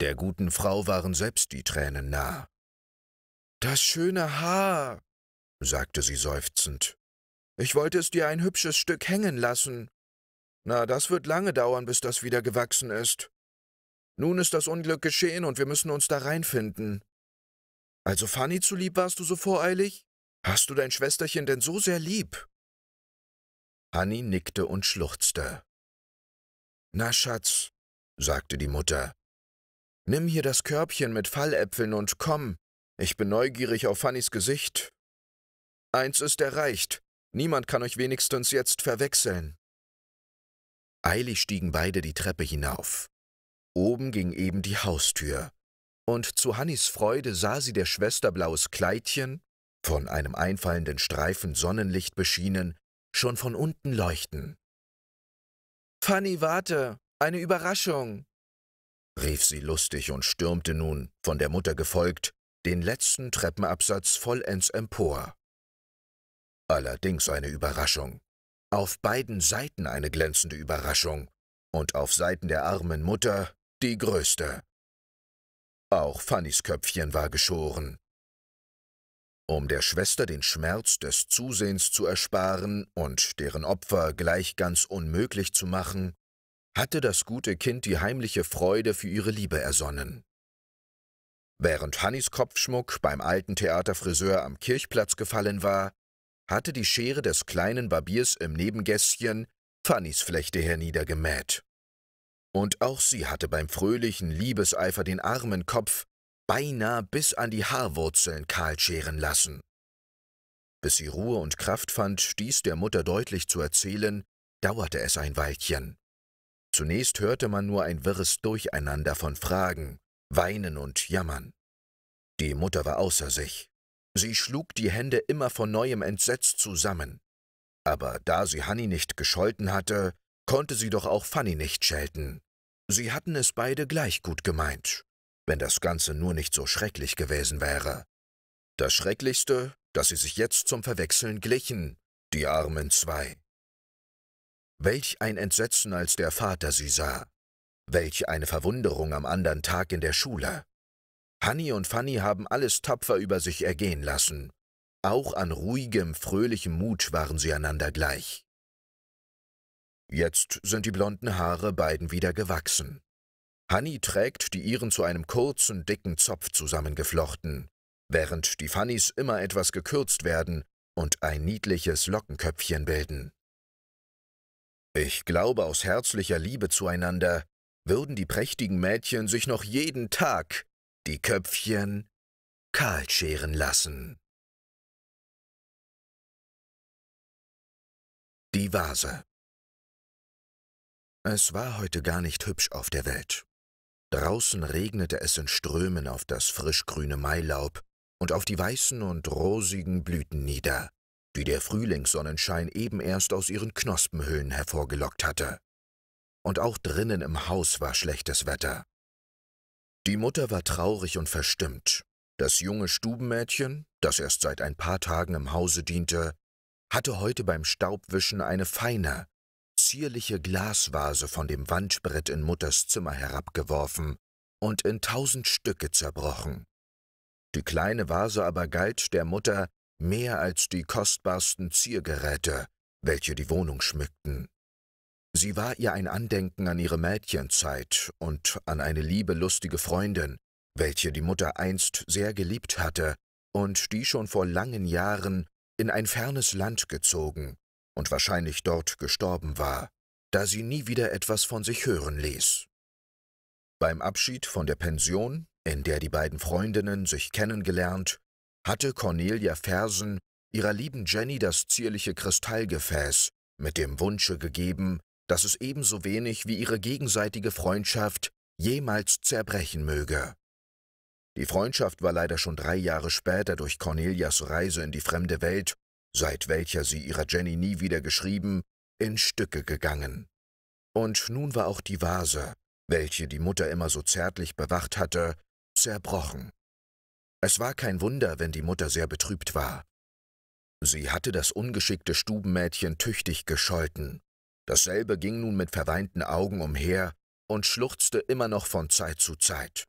Der guten Frau waren selbst die Tränen nah. Das schöne Haar, sagte sie seufzend. Ich wollte es dir ein hübsches Stück hängen lassen, na, das wird lange dauern, bis das wieder gewachsen ist. Nun ist das Unglück geschehen und wir müssen uns da reinfinden. Also Fanny zulieb warst du so voreilig? Hast du dein Schwesterchen denn so sehr lieb? Hanni nickte und schluchzte. Na, Schatz, sagte die Mutter, nimm hier das Körbchen mit Falläpfeln und komm, ich bin neugierig auf Fannys Gesicht. Eins ist erreicht, niemand kann euch wenigstens jetzt verwechseln. Eilig stiegen beide die Treppe hinauf. Oben ging eben die Haustür, und zu Hannis Freude sah sie der Schwester blaues Kleidchen, von einem einfallenden Streifen Sonnenlicht beschienen, schon von unten leuchten. Fanny, warte, eine Überraschung! rief sie lustig und stürmte nun, von der Mutter gefolgt, den letzten Treppenabsatz vollends empor. Allerdings eine Überraschung auf beiden Seiten eine glänzende Überraschung und auf Seiten der armen Mutter die größte. Auch Fannys Köpfchen war geschoren. Um der Schwester den Schmerz des Zusehens zu ersparen und deren Opfer gleich ganz unmöglich zu machen, hatte das gute Kind die heimliche Freude für ihre Liebe ersonnen. Während Hannys Kopfschmuck beim alten Theaterfriseur am Kirchplatz gefallen war, hatte die Schere des kleinen Barbiers im Nebengässchen Fannys Flechte herniedergemäht. Und auch sie hatte beim fröhlichen Liebeseifer den armen Kopf beinahe bis an die Haarwurzeln kahlscheren lassen. Bis sie Ruhe und Kraft fand, dies der Mutter deutlich zu erzählen, dauerte es ein Weilchen. Zunächst hörte man nur ein wirres Durcheinander von Fragen, Weinen und Jammern. Die Mutter war außer sich. Sie schlug die Hände immer von neuem entsetzt zusammen. Aber da sie Hanni nicht gescholten hatte, konnte sie doch auch Fanny nicht schelten. Sie hatten es beide gleich gut gemeint, wenn das Ganze nur nicht so schrecklich gewesen wäre. Das Schrecklichste, dass sie sich jetzt zum Verwechseln glichen, die armen zwei. Welch ein Entsetzen, als der Vater sie sah. Welch eine Verwunderung am andern Tag in der Schule. Hanni und Fanny haben alles tapfer über sich ergehen lassen. Auch an ruhigem, fröhlichem Mut waren sie einander gleich. Jetzt sind die blonden Haare beiden wieder gewachsen. Hanni trägt die ihren zu einem kurzen, dicken Zopf zusammengeflochten, während die Fannys immer etwas gekürzt werden und ein niedliches Lockenköpfchen bilden. Ich glaube aus herzlicher Liebe zueinander, würden die prächtigen Mädchen sich noch jeden Tag die Köpfchen kahl scheren lassen. Die Vase Es war heute gar nicht hübsch auf der Welt. Draußen regnete es in Strömen auf das frischgrüne Mailaub und auf die weißen und rosigen Blüten nieder, die der Frühlingssonnenschein eben erst aus ihren Knospenhöhlen hervorgelockt hatte. Und auch drinnen im Haus war schlechtes Wetter. Die Mutter war traurig und verstimmt. Das junge Stubenmädchen, das erst seit ein paar Tagen im Hause diente, hatte heute beim Staubwischen eine feine, zierliche Glasvase von dem Wandbrett in Mutters Zimmer herabgeworfen und in tausend Stücke zerbrochen. Die kleine Vase aber galt der Mutter mehr als die kostbarsten Ziergeräte, welche die Wohnung schmückten. Sie war ihr ein Andenken an ihre Mädchenzeit und an eine liebe, lustige Freundin, welche die Mutter einst sehr geliebt hatte und die schon vor langen Jahren in ein fernes Land gezogen und wahrscheinlich dort gestorben war, da sie nie wieder etwas von sich hören ließ. Beim Abschied von der Pension, in der die beiden Freundinnen sich kennengelernt, hatte Cornelia Fersen ihrer lieben Jenny das zierliche Kristallgefäß mit dem Wunsche gegeben, dass es ebenso wenig wie ihre gegenseitige Freundschaft jemals zerbrechen möge. Die Freundschaft war leider schon drei Jahre später durch Cornelias Reise in die fremde Welt, seit welcher sie ihrer Jenny nie wieder geschrieben, in Stücke gegangen. Und nun war auch die Vase, welche die Mutter immer so zärtlich bewacht hatte, zerbrochen. Es war kein Wunder, wenn die Mutter sehr betrübt war. Sie hatte das ungeschickte Stubenmädchen tüchtig gescholten, Dasselbe ging nun mit verweinten Augen umher und schluchzte immer noch von Zeit zu Zeit.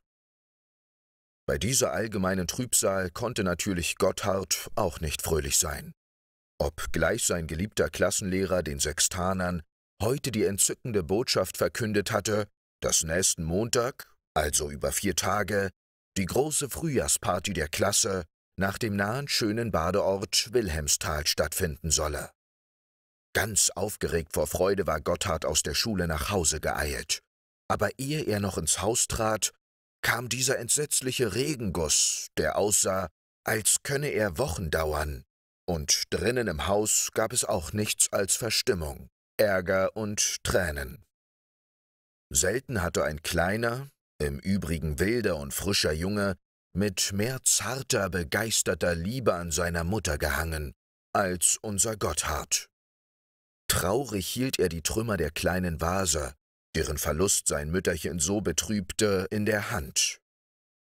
Bei dieser allgemeinen Trübsal konnte natürlich Gotthard auch nicht fröhlich sein. Obgleich sein geliebter Klassenlehrer den Sextanern heute die entzückende Botschaft verkündet hatte, dass nächsten Montag, also über vier Tage, die große Frühjahrsparty der Klasse nach dem nahen schönen Badeort Wilhelmsthal stattfinden solle. Ganz aufgeregt vor Freude war Gotthard aus der Schule nach Hause geeilt. Aber ehe er noch ins Haus trat, kam dieser entsetzliche Regenguss, der aussah, als könne er Wochen dauern. Und drinnen im Haus gab es auch nichts als Verstimmung, Ärger und Tränen. Selten hatte ein kleiner, im übrigen wilder und frischer Junge, mit mehr zarter, begeisterter Liebe an seiner Mutter gehangen, als unser Gotthard. Traurig hielt er die Trümmer der kleinen Vase, deren Verlust sein Mütterchen so betrübte, in der Hand.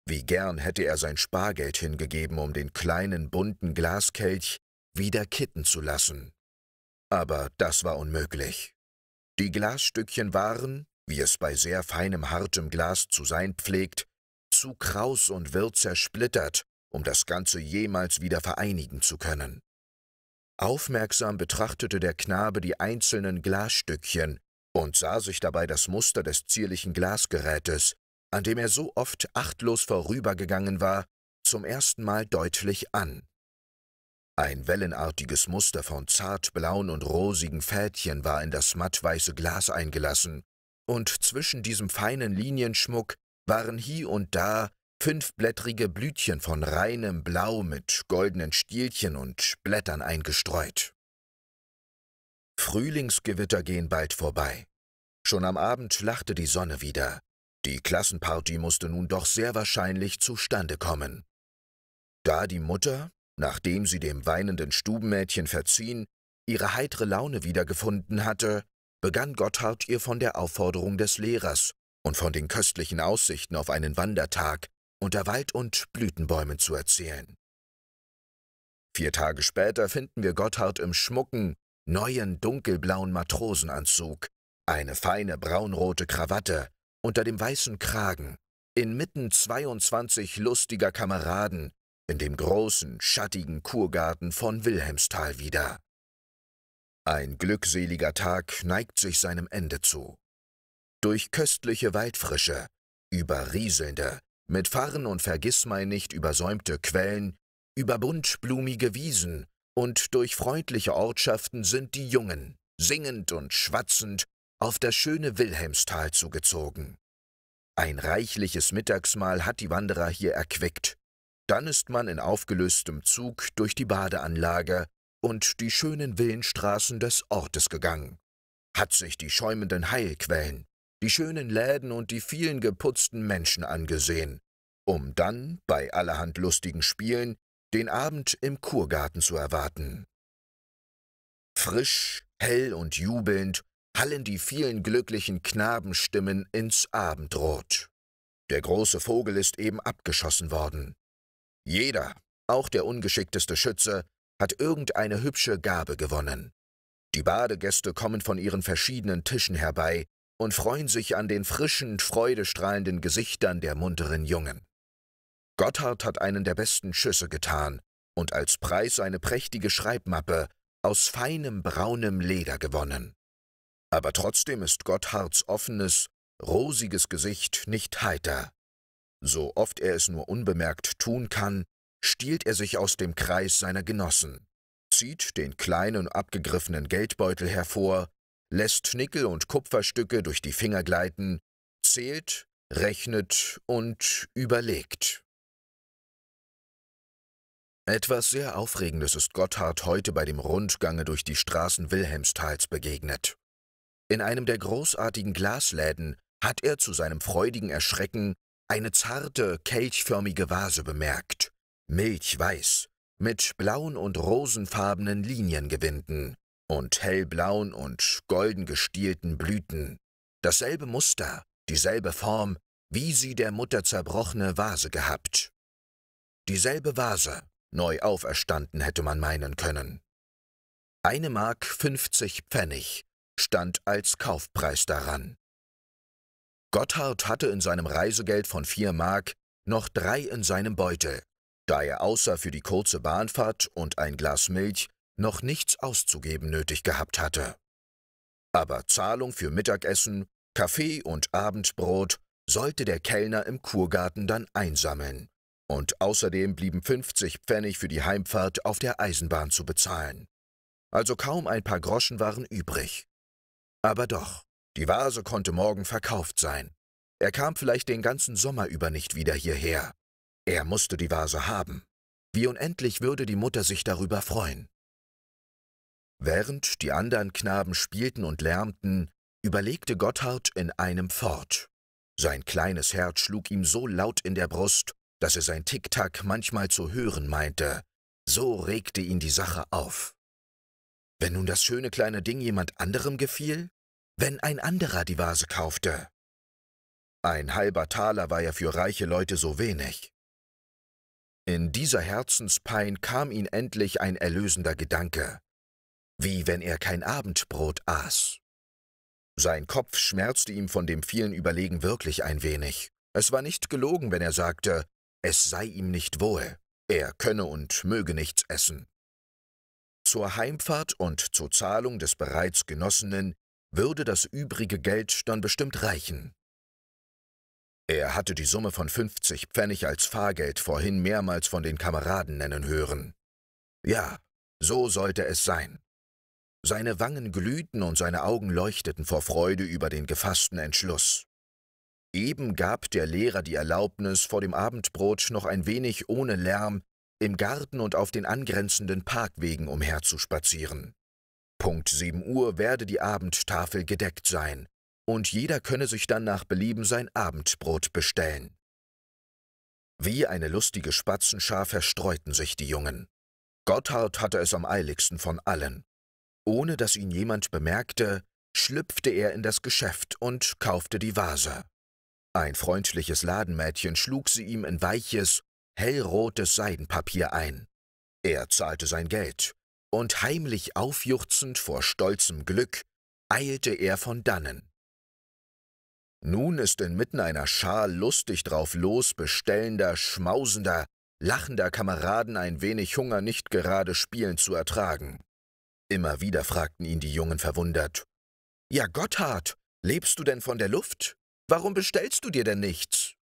Wie gern hätte er sein Spargeld hingegeben, um den kleinen bunten Glaskelch wieder kitten zu lassen. Aber das war unmöglich. Die Glasstückchen waren, wie es bei sehr feinem, hartem Glas zu sein pflegt, zu kraus und wirr zersplittert, um das Ganze jemals wieder vereinigen zu können. Aufmerksam betrachtete der Knabe die einzelnen Glasstückchen und sah sich dabei das Muster des zierlichen Glasgerätes, an dem er so oft achtlos vorübergegangen war, zum ersten Mal deutlich an. Ein wellenartiges Muster von zartblauen und rosigen Fädchen war in das mattweiße Glas eingelassen, und zwischen diesem feinen Linienschmuck waren hie und da fünfblättrige Blütchen von reinem Blau mit goldenen Stielchen und Blättern eingestreut. Frühlingsgewitter gehen bald vorbei. Schon am Abend lachte die Sonne wieder. Die Klassenparty musste nun doch sehr wahrscheinlich zustande kommen. Da die Mutter, nachdem sie dem weinenden Stubenmädchen verziehen, ihre heitere Laune wiedergefunden hatte, begann Gotthard ihr von der Aufforderung des Lehrers und von den köstlichen Aussichten auf einen Wandertag unter Wald- und Blütenbäumen zu erzählen. Vier Tage später finden wir Gotthard im schmucken, neuen dunkelblauen Matrosenanzug, eine feine braunrote Krawatte unter dem weißen Kragen, inmitten 22 lustiger Kameraden in dem großen, schattigen Kurgarten von Wilhelmsthal wieder. Ein glückseliger Tag neigt sich seinem Ende zu. Durch köstliche Waldfrische, über rieselnde, mit Farn und Vergissmeinnicht übersäumte Quellen, über buntblumige Wiesen und durch freundliche Ortschaften sind die Jungen, singend und schwatzend, auf das schöne Wilhelmstal zugezogen. Ein reichliches Mittagsmahl hat die Wanderer hier erquickt. Dann ist man in aufgelöstem Zug durch die Badeanlage und die schönen Villenstraßen des Ortes gegangen, hat sich die schäumenden Heilquellen, die schönen Läden und die vielen geputzten Menschen angesehen, um dann, bei allerhand lustigen Spielen, den Abend im Kurgarten zu erwarten. Frisch, hell und jubelnd hallen die vielen glücklichen Knabenstimmen ins Abendrot. Der große Vogel ist eben abgeschossen worden. Jeder, auch der ungeschickteste Schütze, hat irgendeine hübsche Gabe gewonnen. Die Badegäste kommen von ihren verschiedenen Tischen herbei, und freuen sich an den frischen, freudestrahlenden Gesichtern der munteren Jungen. Gotthard hat einen der besten Schüsse getan und als Preis eine prächtige Schreibmappe aus feinem braunem Leder gewonnen. Aber trotzdem ist Gotthards offenes, rosiges Gesicht nicht heiter. So oft er es nur unbemerkt tun kann, stiehlt er sich aus dem Kreis seiner Genossen, zieht den kleinen abgegriffenen Geldbeutel hervor lässt Nickel und Kupferstücke durch die Finger gleiten, zählt, rechnet und überlegt. Etwas sehr Aufregendes ist Gotthard heute bei dem Rundgange durch die Straßen Wilhelmstals begegnet. In einem der großartigen Glasläden hat er zu seinem freudigen Erschrecken eine zarte, kelchförmige Vase bemerkt, milchweiß, mit blauen und rosenfarbenen Liniengewinden und hellblauen und golden gestielten Blüten. Dasselbe Muster, dieselbe Form, wie sie der Mutter zerbrochene Vase gehabt. Dieselbe Vase, neu auferstanden hätte man meinen können. Eine Mark fünfzig Pfennig stand als Kaufpreis daran. Gotthard hatte in seinem Reisegeld von vier Mark noch drei in seinem Beutel, da er außer für die kurze Bahnfahrt und ein Glas Milch noch nichts auszugeben nötig gehabt hatte. Aber Zahlung für Mittagessen, Kaffee und Abendbrot sollte der Kellner im Kurgarten dann einsammeln, und außerdem blieben 50 Pfennig für die Heimfahrt auf der Eisenbahn zu bezahlen. Also kaum ein paar Groschen waren übrig. Aber doch, die Vase konnte morgen verkauft sein. Er kam vielleicht den ganzen Sommer über nicht wieder hierher. Er musste die Vase haben. Wie unendlich würde die Mutter sich darüber freuen. Während die anderen Knaben spielten und lärmten, überlegte Gotthard in einem fort. Sein kleines Herz schlug ihm so laut in der Brust, dass er sein Tick-Tack manchmal zu hören meinte. So regte ihn die Sache auf. Wenn nun das schöne kleine Ding jemand anderem gefiel? Wenn ein anderer die Vase kaufte? Ein halber Taler war ja für reiche Leute so wenig. In dieser Herzenspein kam ihm endlich ein erlösender Gedanke wie wenn er kein Abendbrot aß. Sein Kopf schmerzte ihm von dem vielen Überlegen wirklich ein wenig. Es war nicht gelogen, wenn er sagte, es sei ihm nicht wohl, er könne und möge nichts essen. Zur Heimfahrt und zur Zahlung des bereits Genossenen würde das übrige Geld dann bestimmt reichen. Er hatte die Summe von 50 Pfennig als Fahrgeld vorhin mehrmals von den Kameraden nennen hören. Ja, so sollte es sein. Seine Wangen glühten und seine Augen leuchteten vor Freude über den gefassten Entschluss. Eben gab der Lehrer die Erlaubnis, vor dem Abendbrot noch ein wenig ohne Lärm im Garten und auf den angrenzenden Parkwegen umherzuspazieren. Punkt 7 Uhr werde die Abendtafel gedeckt sein, und jeder könne sich dann nach Belieben sein Abendbrot bestellen. Wie eine lustige Spatzenschar verstreuten sich die Jungen. Gotthard hatte es am eiligsten von allen. Ohne dass ihn jemand bemerkte, schlüpfte er in das Geschäft und kaufte die Vase. Ein freundliches Ladenmädchen schlug sie ihm in weiches, hellrotes Seidenpapier ein. Er zahlte sein Geld, und heimlich aufjuchzend vor stolzem Glück eilte er von dannen. Nun ist inmitten einer Schar lustig drauf los bestellender, schmausender, lachender Kameraden ein wenig Hunger nicht gerade spielen zu ertragen. Immer wieder fragten ihn die Jungen verwundert. Ja, Gotthard, lebst du denn von der Luft? Warum bestellst du dir denn nichts?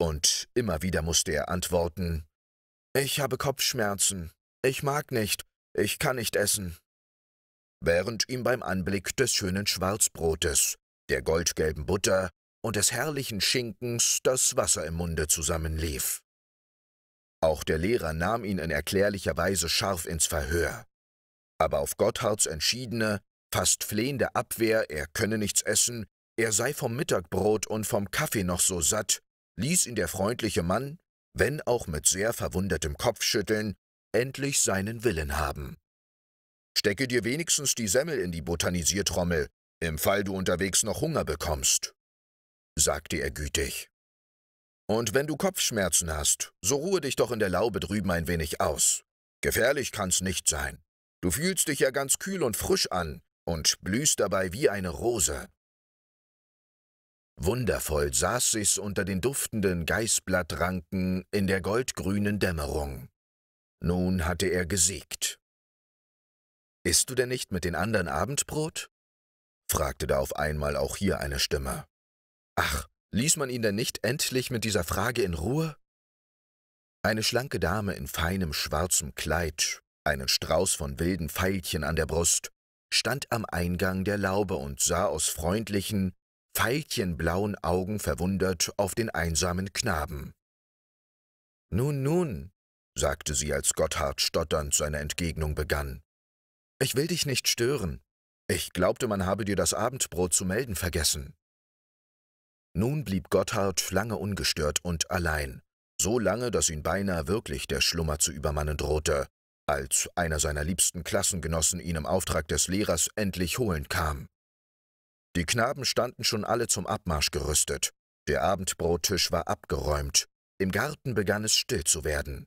Und immer wieder musste er antworten, ich habe Kopfschmerzen, ich mag nicht, ich kann nicht essen. Während ihm beim Anblick des schönen Schwarzbrotes, der goldgelben Butter und des herrlichen Schinkens das Wasser im Munde zusammenlief. Auch der Lehrer nahm ihn in erklärlicher Weise scharf ins Verhör. Aber auf Gotthards entschiedene, fast flehende Abwehr, er könne nichts essen, er sei vom Mittagbrot und vom Kaffee noch so satt, ließ ihn der freundliche Mann, wenn auch mit sehr verwundertem Kopfschütteln, endlich seinen Willen haben. Stecke dir wenigstens die Semmel in die Botanisiertrommel, im Fall du unterwegs noch Hunger bekommst, sagte er gütig. Und wenn du Kopfschmerzen hast, so ruhe dich doch in der Laube drüben ein wenig aus. Gefährlich kann's nicht sein. Du fühlst dich ja ganz kühl und frisch an und blühst dabei wie eine Rose. Wundervoll saß sich's unter den duftenden Geißblattranken in der goldgrünen Dämmerung. Nun hatte er gesiegt. Isst du denn nicht mit den anderen Abendbrot? fragte da auf einmal auch hier eine Stimme. Ach, ließ man ihn denn nicht endlich mit dieser Frage in Ruhe? Eine schlanke Dame in feinem schwarzem Kleid einen Strauß von wilden Veilchen an der Brust, stand am Eingang der Laube und sah aus freundlichen, veilchenblauen Augen verwundert auf den einsamen Knaben. Nun, nun, sagte sie, als Gotthard stotternd seine Entgegnung begann. Ich will dich nicht stören. Ich glaubte, man habe dir das Abendbrot zu melden vergessen. Nun blieb Gotthard lange ungestört und allein, so lange, dass ihn beinahe wirklich der Schlummer zu übermannen drohte, als einer seiner liebsten Klassengenossen ihn im Auftrag des Lehrers endlich holen kam. Die Knaben standen schon alle zum Abmarsch gerüstet, der Abendbrottisch war abgeräumt, im Garten begann es still zu werden.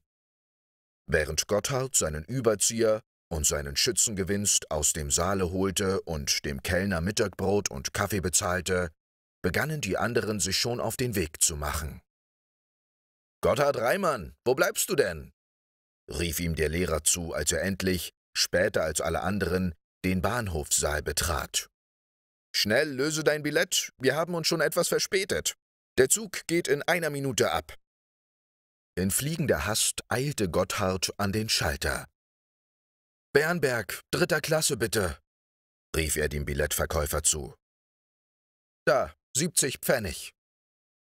Während Gotthard seinen Überzieher und seinen Schützengewinst aus dem Saale holte und dem Kellner Mittagbrot und Kaffee bezahlte, begannen die anderen sich schon auf den Weg zu machen. Gotthard Reimann, wo bleibst du denn? rief ihm der Lehrer zu, als er endlich, später als alle anderen, den Bahnhofsaal betrat. Schnell löse dein Billett, wir haben uns schon etwas verspätet. Der Zug geht in einer Minute ab. In fliegender Hast eilte Gotthard an den Schalter. Bernberg, dritter Klasse bitte, rief er dem Billettverkäufer zu. Da, siebzig Pfennig,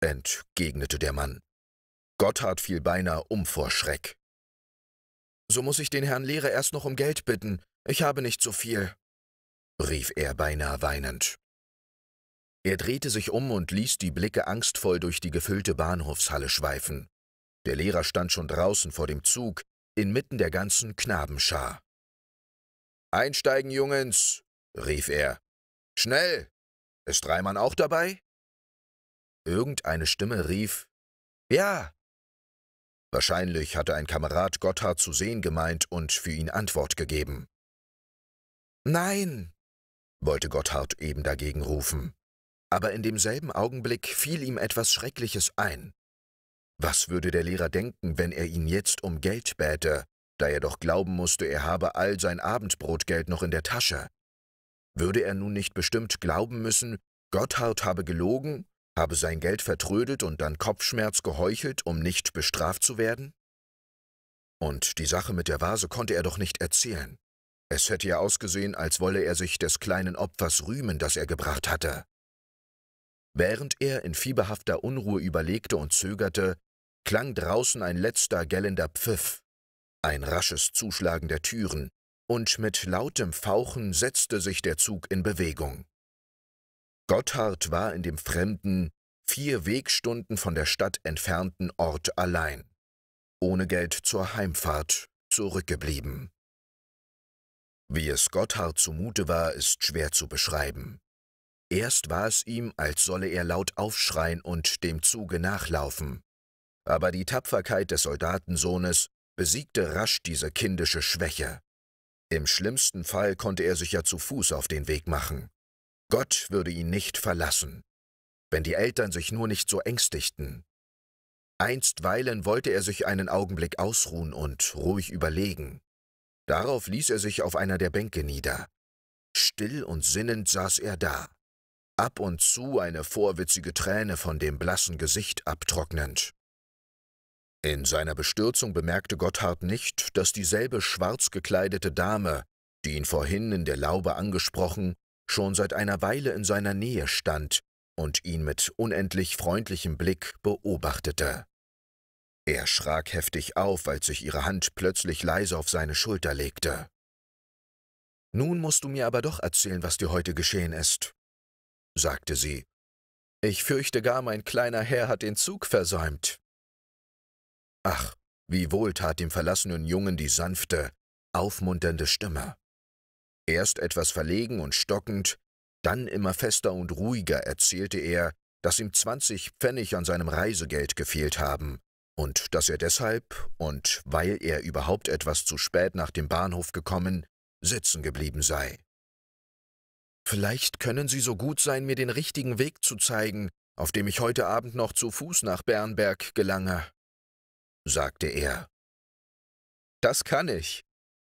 entgegnete der Mann. Gotthard fiel beinahe um vor Schreck so muss ich den Herrn Lehrer erst noch um Geld bitten. Ich habe nicht so viel, rief er beinahe weinend. Er drehte sich um und ließ die Blicke angstvoll durch die gefüllte Bahnhofshalle schweifen. Der Lehrer stand schon draußen vor dem Zug, inmitten der ganzen Knabenschar. Einsteigen, Jungens, rief er. Schnell! Ist Reimann auch dabei? Irgendeine Stimme rief Ja, Wahrscheinlich hatte ein Kamerad Gotthard zu sehen gemeint und für ihn Antwort gegeben. Nein, wollte Gotthard eben dagegen rufen. Aber in demselben Augenblick fiel ihm etwas Schreckliches ein. Was würde der Lehrer denken, wenn er ihn jetzt um Geld bäte, da er doch glauben musste, er habe all sein Abendbrotgeld noch in der Tasche? Würde er nun nicht bestimmt glauben müssen, Gotthard habe gelogen habe sein Geld vertrödelt und dann Kopfschmerz geheuchelt, um nicht bestraft zu werden? Und die Sache mit der Vase konnte er doch nicht erzählen. Es hätte ja ausgesehen, als wolle er sich des kleinen Opfers rühmen, das er gebracht hatte. Während er in fieberhafter Unruhe überlegte und zögerte, klang draußen ein letzter gellender Pfiff, ein rasches Zuschlagen der Türen, und mit lautem Fauchen setzte sich der Zug in Bewegung. Gotthard war in dem fremden, vier Wegstunden von der Stadt entfernten Ort allein, ohne Geld zur Heimfahrt, zurückgeblieben. Wie es Gotthard zumute war, ist schwer zu beschreiben. Erst war es ihm, als solle er laut aufschreien und dem Zuge nachlaufen. Aber die Tapferkeit des Soldatensohnes besiegte rasch diese kindische Schwäche. Im schlimmsten Fall konnte er sich ja zu Fuß auf den Weg machen. Gott würde ihn nicht verlassen, wenn die Eltern sich nur nicht so ängstigten. Einstweilen wollte er sich einen Augenblick ausruhen und ruhig überlegen. Darauf ließ er sich auf einer der Bänke nieder. Still und sinnend saß er da, ab und zu eine vorwitzige Träne von dem blassen Gesicht abtrocknend. In seiner Bestürzung bemerkte Gotthard nicht, dass dieselbe schwarz gekleidete Dame, die ihn vorhin in der Laube angesprochen, schon seit einer Weile in seiner Nähe stand und ihn mit unendlich freundlichem Blick beobachtete. Er schrak heftig auf, als sich ihre Hand plötzlich leise auf seine Schulter legte. Nun musst du mir aber doch erzählen, was dir heute geschehen ist, sagte sie. Ich fürchte gar, mein kleiner Herr hat den Zug versäumt. Ach, wie wohl tat dem verlassenen Jungen die sanfte, aufmunternde Stimme. Erst etwas verlegen und stockend, dann immer fester und ruhiger erzählte er, dass ihm 20 Pfennig an seinem Reisegeld gefehlt haben und dass er deshalb und weil er überhaupt etwas zu spät nach dem Bahnhof gekommen, sitzen geblieben sei. Vielleicht können Sie so gut sein, mir den richtigen Weg zu zeigen, auf dem ich heute Abend noch zu Fuß nach Bernberg gelange, sagte er. Das kann ich,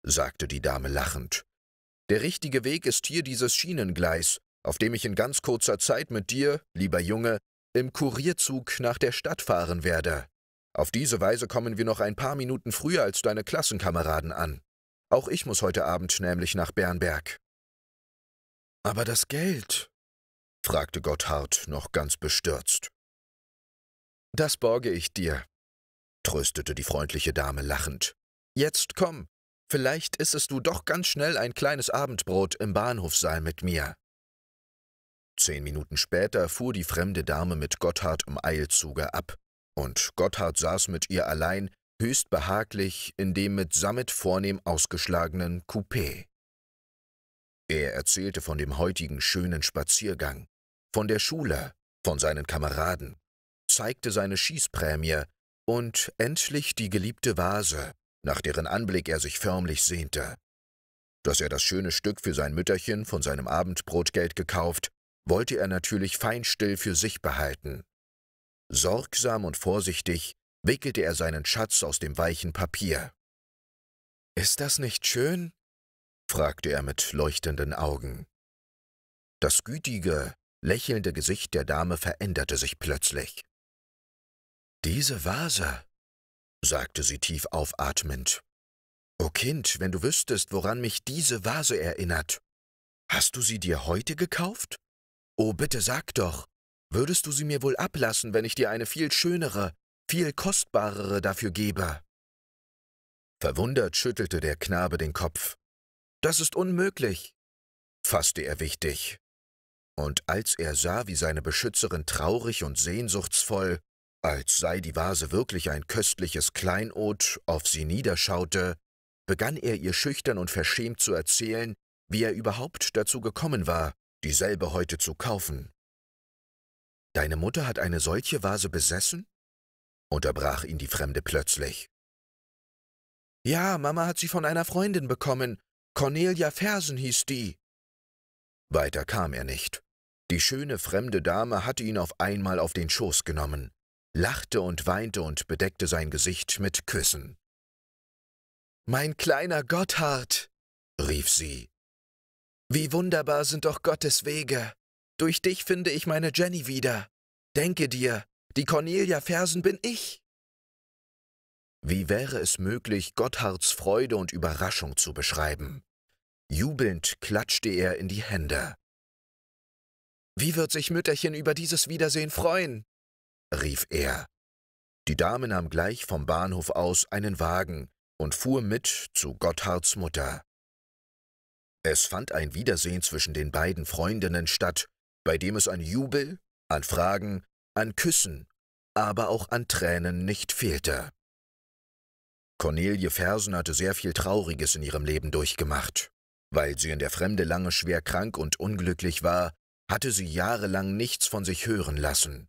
sagte die Dame lachend der richtige Weg ist hier dieses Schienengleis, auf dem ich in ganz kurzer Zeit mit dir, lieber Junge, im Kurierzug nach der Stadt fahren werde. Auf diese Weise kommen wir noch ein paar Minuten früher als deine Klassenkameraden an. Auch ich muss heute Abend nämlich nach Bernberg. Aber das Geld? fragte Gotthard noch ganz bestürzt. Das borge ich dir, tröstete die freundliche Dame lachend. Jetzt komm, Vielleicht issest du doch ganz schnell ein kleines Abendbrot im Bahnhofsaal mit mir. Zehn Minuten später fuhr die fremde Dame mit Gotthard im Eilzuge ab, und Gotthard saß mit ihr allein, höchst behaglich, in dem mit Sammet vornehm ausgeschlagenen Coupé. Er erzählte von dem heutigen schönen Spaziergang, von der Schule, von seinen Kameraden, zeigte seine Schießprämie und endlich die geliebte Vase, nach deren Anblick er sich förmlich sehnte. Dass er das schöne Stück für sein Mütterchen von seinem Abendbrotgeld gekauft, wollte er natürlich feinstill für sich behalten. Sorgsam und vorsichtig wickelte er seinen Schatz aus dem weichen Papier. Ist das nicht schön? fragte er mit leuchtenden Augen. Das gütige, lächelnde Gesicht der Dame veränderte sich plötzlich. Diese Vase, sagte sie tief aufatmend. O Kind, wenn du wüsstest, woran mich diese Vase erinnert. Hast du sie dir heute gekauft? O bitte sag doch, würdest du sie mir wohl ablassen, wenn ich dir eine viel schönere, viel kostbarere dafür gebe? Verwundert schüttelte der Knabe den Kopf. Das ist unmöglich, fasste er wichtig. Und als er sah, wie seine Beschützerin traurig und sehnsuchtsvoll als sei die Vase wirklich ein köstliches Kleinod, auf sie niederschaute, begann er ihr schüchtern und verschämt zu erzählen, wie er überhaupt dazu gekommen war, dieselbe heute zu kaufen. Deine Mutter hat eine solche Vase besessen? unterbrach ihn die Fremde plötzlich. Ja, Mama hat sie von einer Freundin bekommen. Cornelia Fersen hieß die. Weiter kam er nicht. Die schöne fremde Dame hatte ihn auf einmal auf den Schoß genommen lachte und weinte und bedeckte sein Gesicht mit Küssen. Mein kleiner Gotthard, rief sie. Wie wunderbar sind doch Gottes Wege. Durch dich finde ich meine Jenny wieder. Denke dir, die Cornelia Fersen bin ich. Wie wäre es möglich, Gotthards Freude und Überraschung zu beschreiben? Jubelnd klatschte er in die Hände. Wie wird sich Mütterchen über dieses Wiedersehen freuen? rief er. Die Dame nahm gleich vom Bahnhof aus einen Wagen und fuhr mit zu Gotthards Mutter. Es fand ein Wiedersehen zwischen den beiden Freundinnen statt, bei dem es an Jubel, an Fragen, an Küssen, aber auch an Tränen nicht fehlte. Cornelie Fersen hatte sehr viel Trauriges in ihrem Leben durchgemacht. Weil sie in der Fremde lange schwer krank und unglücklich war, hatte sie jahrelang nichts von sich hören lassen.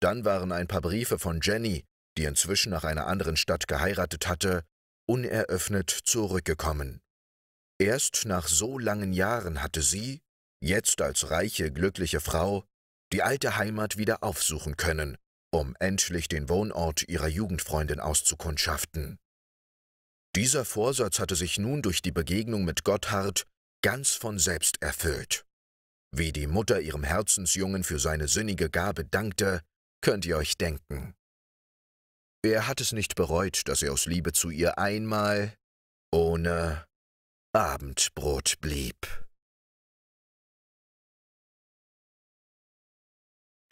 Dann waren ein paar Briefe von Jenny, die inzwischen nach einer anderen Stadt geheiratet hatte, uneröffnet zurückgekommen. Erst nach so langen Jahren hatte sie, jetzt als reiche, glückliche Frau, die alte Heimat wieder aufsuchen können, um endlich den Wohnort ihrer Jugendfreundin auszukundschaften. Dieser Vorsatz hatte sich nun durch die Begegnung mit Gotthard ganz von selbst erfüllt. Wie die Mutter ihrem Herzensjungen für seine sinnige Gabe dankte, könnt ihr euch denken. Er hat es nicht bereut, dass er aus Liebe zu ihr einmal ohne Abendbrot blieb.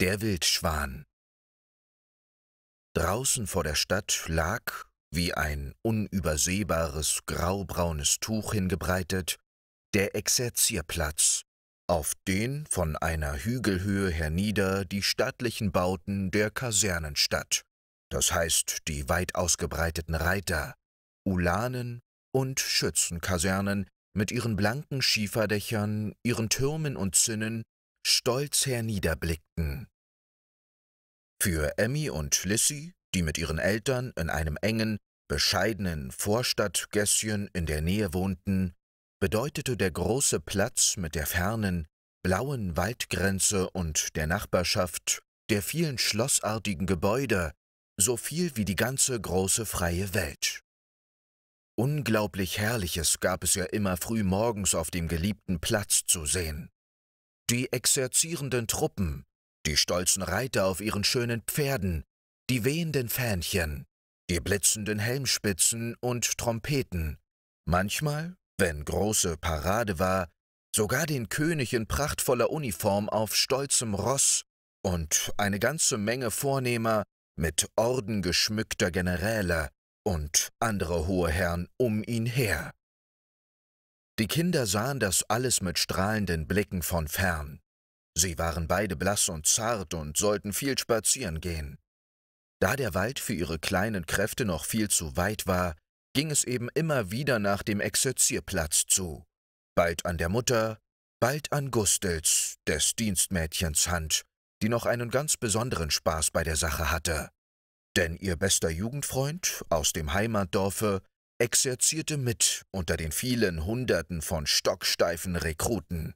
Der Wildschwan Draußen vor der Stadt lag, wie ein unübersehbares graubraunes Tuch hingebreitet, der Exerzierplatz, auf den von einer Hügelhöhe hernieder die stattlichen Bauten der Kasernenstadt, das heißt die weit ausgebreiteten Reiter, Ulanen und Schützenkasernen mit ihren blanken Schieferdächern, ihren Türmen und Zinnen stolz herniederblickten. Für Emmy und Lissy, die mit ihren Eltern in einem engen, bescheidenen Vorstadtgässchen in der Nähe wohnten, bedeutete der große Platz mit der fernen, blauen Waldgrenze und der Nachbarschaft, der vielen schlossartigen Gebäude, so viel wie die ganze große freie Welt. Unglaublich Herrliches gab es ja immer früh morgens auf dem geliebten Platz zu sehen. Die exerzierenden Truppen, die stolzen Reiter auf ihren schönen Pferden, die wehenden Fähnchen, die blitzenden Helmspitzen und Trompeten, manchmal wenn große Parade war, sogar den König in prachtvoller Uniform auf stolzem Ross und eine ganze Menge vornehmer, mit Orden geschmückter Generäle und andere hohe Herren um ihn her. Die Kinder sahen das alles mit strahlenden Blicken von fern. Sie waren beide blass und zart und sollten viel spazieren gehen. Da der Wald für ihre kleinen Kräfte noch viel zu weit war, ging es eben immer wieder nach dem Exerzierplatz zu, bald an der Mutter, bald an Gustels, des Dienstmädchens Hand, die noch einen ganz besonderen Spaß bei der Sache hatte. Denn ihr bester Jugendfreund aus dem Heimatdorfe exerzierte mit unter den vielen Hunderten von stocksteifen Rekruten.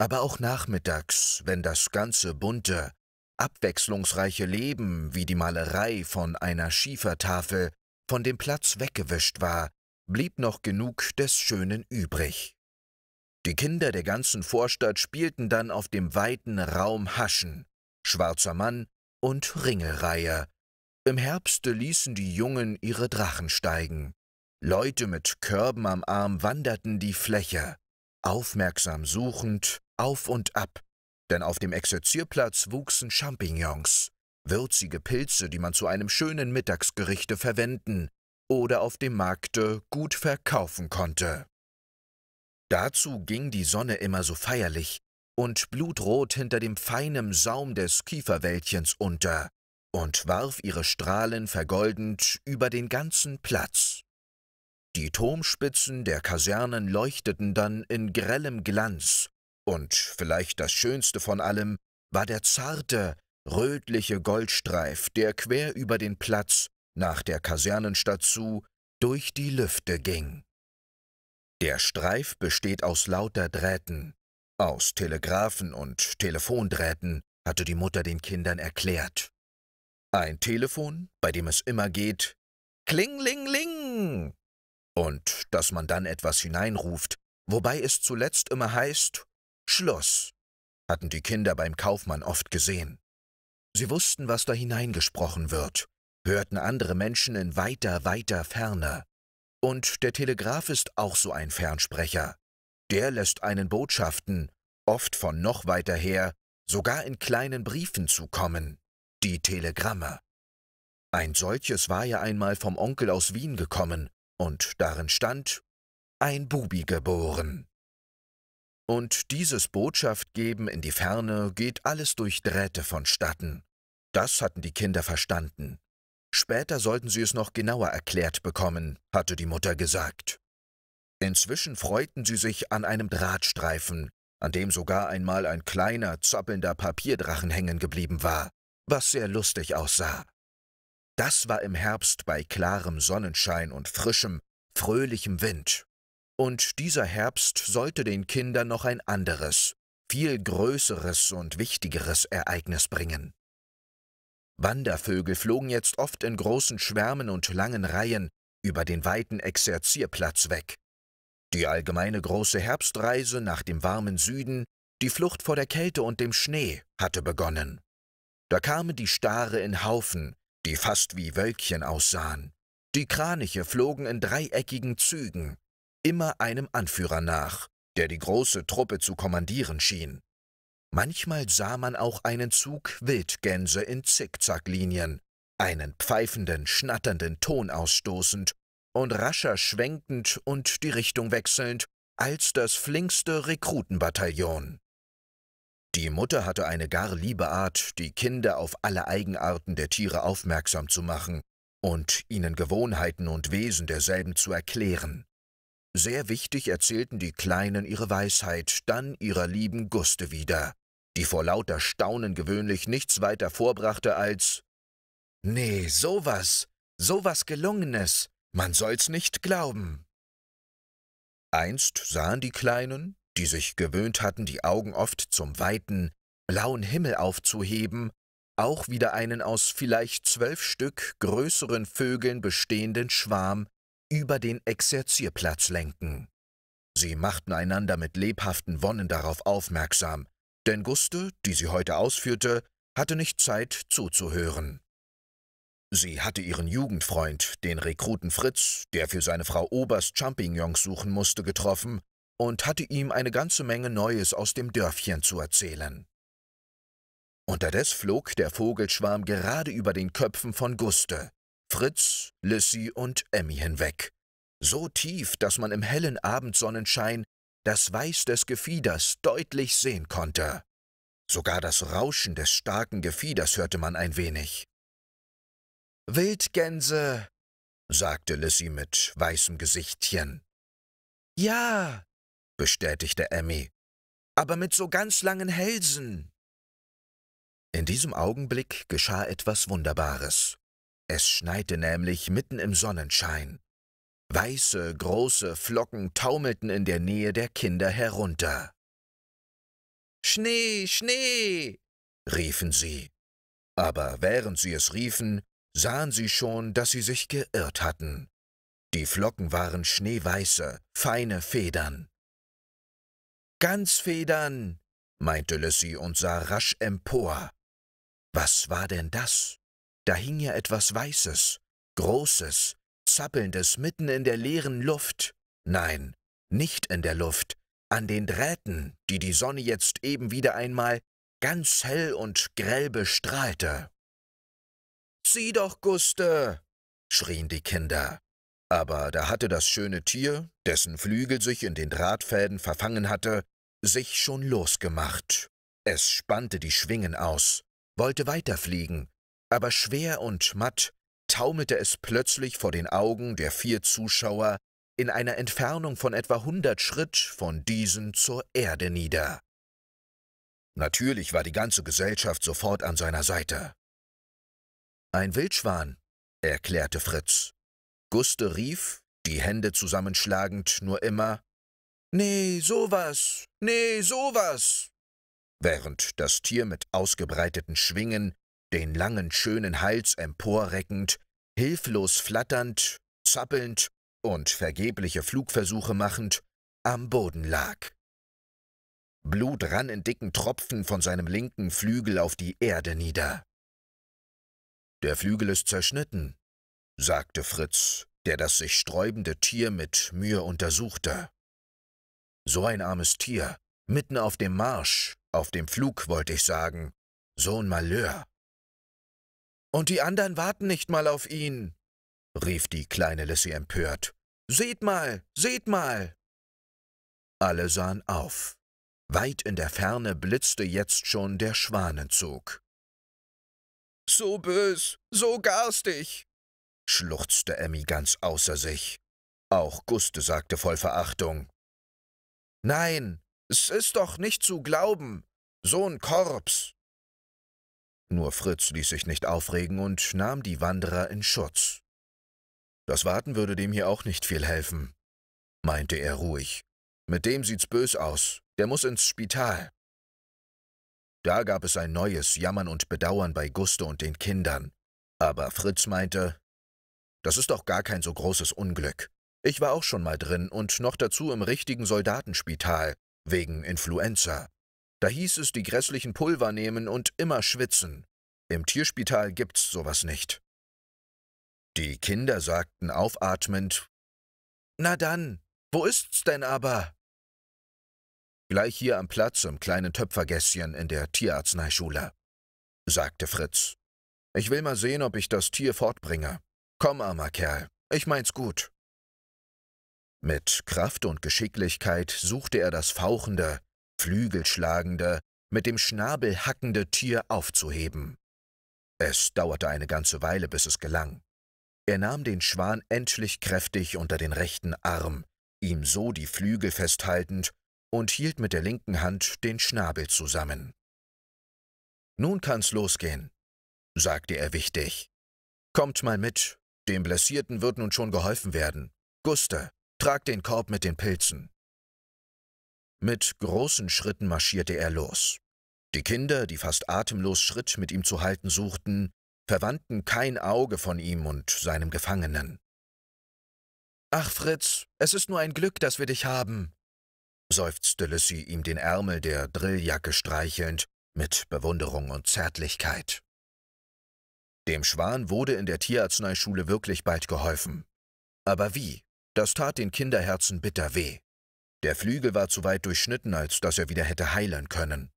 Aber auch nachmittags, wenn das ganze bunte, abwechslungsreiche Leben wie die Malerei von einer Schiefertafel von dem Platz weggewischt war, blieb noch genug des Schönen übrig. Die Kinder der ganzen Vorstadt spielten dann auf dem weiten Raum Haschen, Schwarzer Mann und Ringelreihe. Im Herbste ließen die Jungen ihre Drachen steigen. Leute mit Körben am Arm wanderten die Fläche, aufmerksam suchend, auf und ab, denn auf dem Exerzierplatz wuchsen Champignons würzige Pilze, die man zu einem schönen Mittagsgerichte verwenden oder auf dem Markte gut verkaufen konnte. Dazu ging die Sonne immer so feierlich und blutrot hinter dem feinen Saum des Kieferwäldchens unter und warf ihre Strahlen vergoldend über den ganzen Platz. Die Turmspitzen der Kasernen leuchteten dann in grellem Glanz, und vielleicht das Schönste von allem war der zarte, rötliche Goldstreif, der quer über den Platz nach der Kasernenstadt zu durch die Lüfte ging. Der Streif besteht aus lauter Drähten. Aus Telegraphen und Telefondrähten, hatte die Mutter den Kindern erklärt. Ein Telefon, bei dem es immer geht, Klinglingling! Und dass man dann etwas hineinruft, wobei es zuletzt immer heißt, Schluss, hatten die Kinder beim Kaufmann oft gesehen. Sie wussten, was da hineingesprochen wird, hörten andere Menschen in weiter, weiter Ferne. Und der Telegraph ist auch so ein Fernsprecher. Der lässt einen Botschaften, oft von noch weiter her, sogar in kleinen Briefen zukommen, die Telegramme. Ein solches war ja einmal vom Onkel aus Wien gekommen, und darin stand ein Bubi geboren. Und dieses Botschaftgeben in die Ferne geht alles durch Drähte vonstatten. Das hatten die Kinder verstanden. Später sollten sie es noch genauer erklärt bekommen, hatte die Mutter gesagt. Inzwischen freuten sie sich an einem Drahtstreifen, an dem sogar einmal ein kleiner, zappelnder Papierdrachen hängen geblieben war, was sehr lustig aussah. Das war im Herbst bei klarem Sonnenschein und frischem, fröhlichem Wind. Und dieser Herbst sollte den Kindern noch ein anderes, viel größeres und wichtigeres Ereignis bringen. Wandervögel flogen jetzt oft in großen Schwärmen und langen Reihen über den weiten Exerzierplatz weg. Die allgemeine große Herbstreise nach dem warmen Süden, die Flucht vor der Kälte und dem Schnee hatte begonnen. Da kamen die Stare in Haufen, die fast wie Wölkchen aussahen. Die Kraniche flogen in dreieckigen Zügen, immer einem Anführer nach, der die große Truppe zu kommandieren schien. Manchmal sah man auch einen Zug Wildgänse in Zickzacklinien, einen pfeifenden, schnatternden Ton ausstoßend und rascher schwenkend und die Richtung wechselnd als das flinkste Rekrutenbataillon. Die Mutter hatte eine gar liebe Art, die Kinder auf alle Eigenarten der Tiere aufmerksam zu machen und ihnen Gewohnheiten und Wesen derselben zu erklären. Sehr wichtig erzählten die Kleinen ihre Weisheit dann ihrer lieben Guste wieder die vor lauter Staunen gewöhnlich nichts weiter vorbrachte als Nee, sowas, sowas Gelungenes, man soll's nicht glauben. Einst sahen die Kleinen, die sich gewöhnt hatten, die Augen oft zum weiten, blauen Himmel aufzuheben, auch wieder einen aus vielleicht zwölf Stück größeren Vögeln bestehenden Schwarm über den Exerzierplatz lenken. Sie machten einander mit lebhaften Wonnen darauf aufmerksam, denn Guste, die sie heute ausführte, hatte nicht Zeit zuzuhören. Sie hatte ihren Jugendfreund, den Rekruten Fritz, der für seine Frau Oberst Champignons suchen musste, getroffen und hatte ihm eine ganze Menge Neues aus dem Dörfchen zu erzählen. Unterdessen flog der Vogelschwarm gerade über den Köpfen von Guste, Fritz, Lissy und Emmy hinweg. So tief, dass man im hellen Abendsonnenschein das Weiß des Gefieders deutlich sehen konnte. Sogar das Rauschen des starken Gefieders hörte man ein wenig. Wildgänse, sagte Lissy mit weißem Gesichtchen. Ja, bestätigte Emmy, aber mit so ganz langen Hälsen. In diesem Augenblick geschah etwas Wunderbares. Es schneite nämlich mitten im Sonnenschein. Weiße, große Flocken taumelten in der Nähe der Kinder herunter. Schnee, Schnee! riefen sie. Aber während sie es riefen, sahen sie schon, dass sie sich geirrt hatten. Die Flocken waren schneeweiße, feine Federn. Ganzfedern, meinte Lissy und sah rasch empor. Was war denn das? Da hing ja etwas Weißes, Großes, Zappelndes mitten in der leeren Luft. Nein, nicht in der Luft, an den Drähten, die die Sonne jetzt eben wieder einmal ganz hell und grell bestrahlte. Sieh doch, Guste! schrien die Kinder. Aber da hatte das schöne Tier, dessen Flügel sich in den Drahtfäden verfangen hatte, sich schon losgemacht. Es spannte die Schwingen aus, wollte weiterfliegen, aber schwer und matt taumelte es plötzlich vor den Augen der vier Zuschauer in einer Entfernung von etwa hundert Schritt von diesen zur Erde nieder. Natürlich war die ganze Gesellschaft sofort an seiner Seite. Ein Wildschwan, erklärte Fritz. Guste rief, die Hände zusammenschlagend, nur immer Nee, sowas, nee, sowas, während das Tier mit ausgebreiteten Schwingen den langen schönen Hals emporreckend, hilflos flatternd, zappelnd und vergebliche Flugversuche machend, am Boden lag. Blut rann in dicken Tropfen von seinem linken Flügel auf die Erde nieder. Der Flügel ist zerschnitten, sagte Fritz, der das sich sträubende Tier mit Mühe untersuchte. So ein armes Tier, mitten auf dem Marsch, auf dem Flug wollte ich sagen, so ein Malheur. Und die anderen warten nicht mal auf ihn, rief die kleine Lissy empört. Seht mal, seht mal! Alle sahen auf. Weit in der Ferne blitzte jetzt schon der Schwanenzug. So bös, so garstig, schluchzte Emmy ganz außer sich. Auch Guste sagte voll Verachtung. Nein, es ist doch nicht zu glauben. So ein Korps. Nur Fritz ließ sich nicht aufregen und nahm die Wanderer in Schutz. Das Warten würde dem hier auch nicht viel helfen, meinte er ruhig. Mit dem sieht's bös aus, der muss ins Spital. Da gab es ein neues Jammern und Bedauern bei Guste und den Kindern. Aber Fritz meinte, das ist doch gar kein so großes Unglück. Ich war auch schon mal drin und noch dazu im richtigen Soldatenspital, wegen Influenza. Da hieß es, die grässlichen Pulver nehmen und immer schwitzen. Im Tierspital gibt's sowas nicht. Die Kinder sagten aufatmend, Na dann, wo ist's denn aber? Gleich hier am Platz im kleinen Töpfergässchen in der Tierarzneischule, sagte Fritz. Ich will mal sehen, ob ich das Tier fortbringe. Komm, armer Kerl, ich mein's gut. Mit Kraft und Geschicklichkeit suchte er das fauchende, flügelschlagende, mit dem Schnabel hackende Tier aufzuheben. Es dauerte eine ganze Weile, bis es gelang. Er nahm den Schwan endlich kräftig unter den rechten Arm, ihm so die Flügel festhaltend, und hielt mit der linken Hand den Schnabel zusammen. Nun kann's losgehen, sagte er wichtig. Kommt mal mit, dem Blessierten wird nun schon geholfen werden. Guste, trag den Korb mit den Pilzen. Mit großen Schritten marschierte er los. Die Kinder, die fast atemlos Schritt mit ihm zu halten suchten, verwandten kein Auge von ihm und seinem Gefangenen. Ach, Fritz, es ist nur ein Glück, dass wir dich haben, seufzte Lissy ihm den Ärmel der Drilljacke streichelnd, mit Bewunderung und Zärtlichkeit. Dem Schwan wurde in der Tierarzneischule wirklich bald geholfen. Aber wie? Das tat den Kinderherzen bitter weh. Der Flügel war zu weit durchschnitten, als dass er wieder hätte heilen können.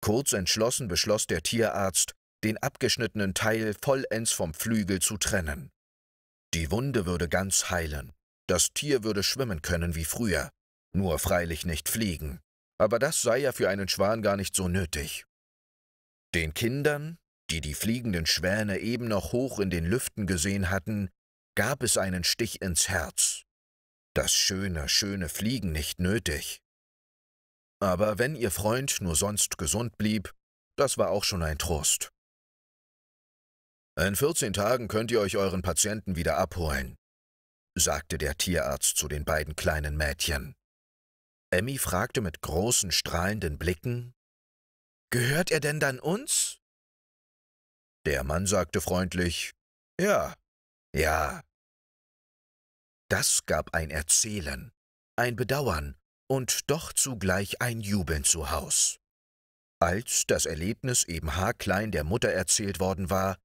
Kurz entschlossen beschloss der Tierarzt, den abgeschnittenen Teil vollends vom Flügel zu trennen. Die Wunde würde ganz heilen. Das Tier würde schwimmen können wie früher, nur freilich nicht fliegen. Aber das sei ja für einen Schwan gar nicht so nötig. Den Kindern, die die fliegenden Schwäne eben noch hoch in den Lüften gesehen hatten, gab es einen Stich ins Herz. Das schöne, schöne Fliegen nicht nötig. Aber wenn ihr Freund nur sonst gesund blieb, das war auch schon ein Trost. In 14 Tagen könnt ihr euch euren Patienten wieder abholen, sagte der Tierarzt zu den beiden kleinen Mädchen. Emmy fragte mit großen, strahlenden Blicken, Gehört er denn dann uns? Der Mann sagte freundlich, Ja, ja, das gab ein Erzählen, ein Bedauern und doch zugleich ein Jubeln zu Haus. Als das Erlebnis eben haarklein der Mutter erzählt worden war,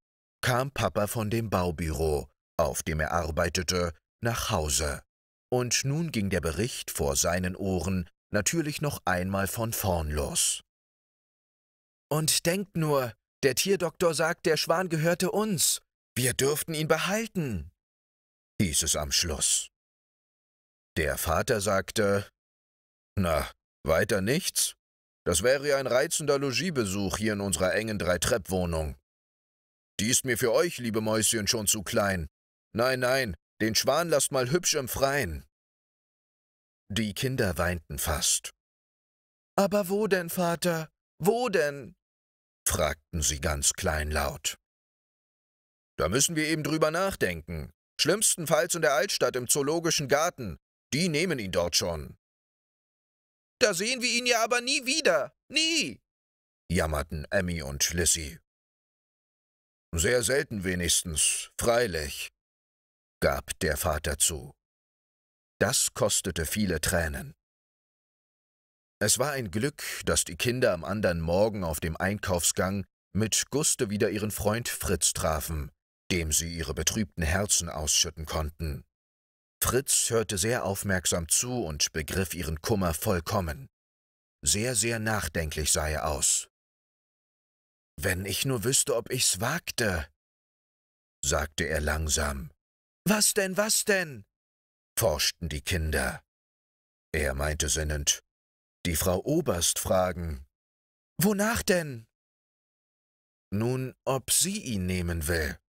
kam Papa von dem Baubüro, auf dem er arbeitete, nach Hause. Und nun ging der Bericht vor seinen Ohren natürlich noch einmal von vorn los. Und denkt nur, der Tierdoktor sagt, der Schwan gehörte uns. Wir dürften ihn behalten hieß es am Schluss. Der Vater sagte, Na, weiter nichts? Das wäre ja ein reizender Logiebesuch hier in unserer engen Dreitreppwohnung. Die ist mir für euch, liebe Mäuschen, schon zu klein. Nein, nein, den Schwan lasst mal hübsch im Freien. Die Kinder weinten fast. Aber wo denn, Vater? Wo denn? fragten sie ganz kleinlaut. Da müssen wir eben drüber nachdenken, Schlimmstenfalls in der Altstadt im Zoologischen Garten. Die nehmen ihn dort schon. Da sehen wir ihn ja aber nie wieder. Nie! jammerten Emmy und Lissy. Sehr selten wenigstens, freilich, gab der Vater zu. Das kostete viele Tränen. Es war ein Glück, dass die Kinder am anderen Morgen auf dem Einkaufsgang mit Guste wieder ihren Freund Fritz trafen, dem sie ihre betrübten Herzen ausschütten konnten. Fritz hörte sehr aufmerksam zu und begriff ihren Kummer vollkommen. Sehr, sehr nachdenklich sah er aus. Wenn ich nur wüsste, ob ich's wagte, sagte er langsam. Was denn, was denn? forschten die Kinder. Er meinte sinnend, die Frau Oberst fragen. Wonach denn? Nun, ob sie ihn nehmen will.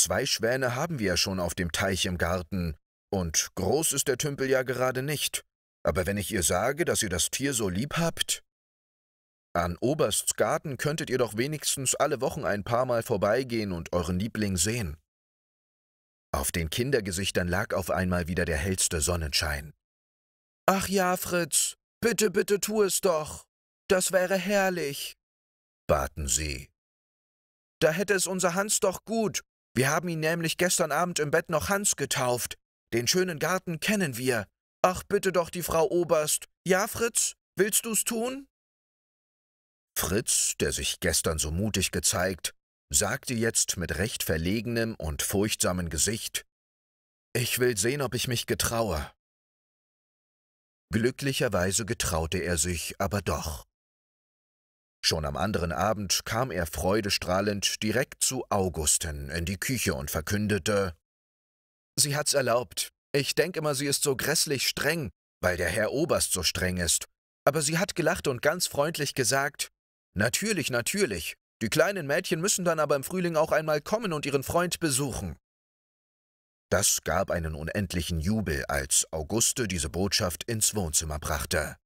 Zwei Schwäne haben wir ja schon auf dem Teich im Garten, und groß ist der Tümpel ja gerade nicht. Aber wenn ich ihr sage, dass ihr das Tier so lieb habt. An Obersts Garten könntet ihr doch wenigstens alle Wochen ein paar Mal vorbeigehen und euren Liebling sehen. Auf den Kindergesichtern lag auf einmal wieder der hellste Sonnenschein. Ach ja, Fritz, bitte, bitte tu es doch. Das wäre herrlich, baten sie. Da hätte es unser Hans doch gut, wir haben ihn nämlich gestern Abend im Bett noch Hans getauft. Den schönen Garten kennen wir. Ach, bitte doch die Frau Oberst. Ja, Fritz, willst du's tun? Fritz, der sich gestern so mutig gezeigt, sagte jetzt mit recht verlegenem und furchtsamen Gesicht, »Ich will sehen, ob ich mich getraue.« Glücklicherweise getraute er sich aber doch. Schon am anderen Abend kam er freudestrahlend direkt zu Augusten in die Küche und verkündete Sie hat's erlaubt. Ich denke immer, sie ist so grässlich streng, weil der Herr Oberst so streng ist. Aber sie hat gelacht und ganz freundlich gesagt Natürlich, natürlich. Die kleinen Mädchen müssen dann aber im Frühling auch einmal kommen und ihren Freund besuchen. Das gab einen unendlichen Jubel, als Auguste diese Botschaft ins Wohnzimmer brachte.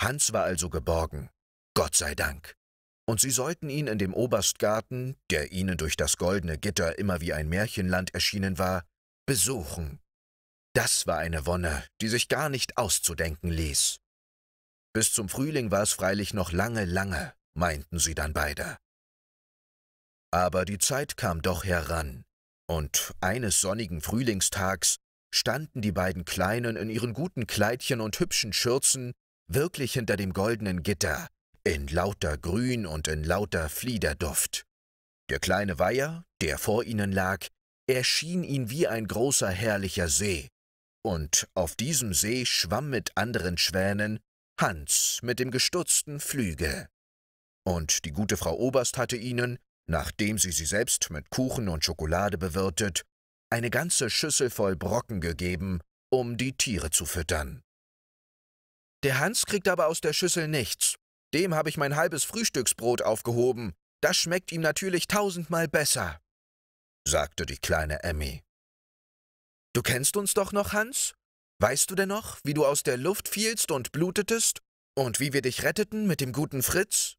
Hans war also geborgen, Gott sei Dank. Und sie sollten ihn in dem Oberstgarten, der ihnen durch das goldene Gitter immer wie ein Märchenland erschienen war, besuchen. Das war eine Wonne, die sich gar nicht auszudenken ließ. Bis zum Frühling war es freilich noch lange, lange, meinten sie dann beide. Aber die Zeit kam doch heran, und eines sonnigen Frühlingstags standen die beiden Kleinen in ihren guten Kleidchen und hübschen Schürzen wirklich hinter dem goldenen Gitter, in lauter Grün und in lauter Fliederduft. Der kleine Weiher, der vor ihnen lag, erschien ihnen wie ein großer herrlicher See, und auf diesem See schwamm mit anderen Schwänen Hans mit dem gestutzten Flügel. Und die gute Frau Oberst hatte ihnen, nachdem sie sie selbst mit Kuchen und Schokolade bewirtet, eine ganze Schüssel voll Brocken gegeben, um die Tiere zu füttern. Der Hans kriegt aber aus der Schüssel nichts, dem habe ich mein halbes Frühstücksbrot aufgehoben. Das schmeckt ihm natürlich tausendmal besser, sagte die kleine Emmy. Du kennst uns doch noch, Hans? Weißt du denn noch, wie du aus der Luft fielst und blutetest? Und wie wir dich retteten mit dem guten Fritz?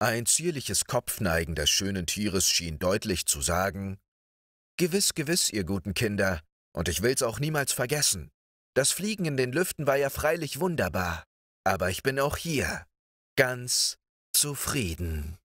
Ein zierliches Kopfneigen des schönen Tieres schien deutlich zu sagen, Gewiss, gewiss, ihr guten Kinder, und ich will's auch niemals vergessen. Das Fliegen in den Lüften war ja freilich wunderbar aber ich bin auch hier ganz zufrieden.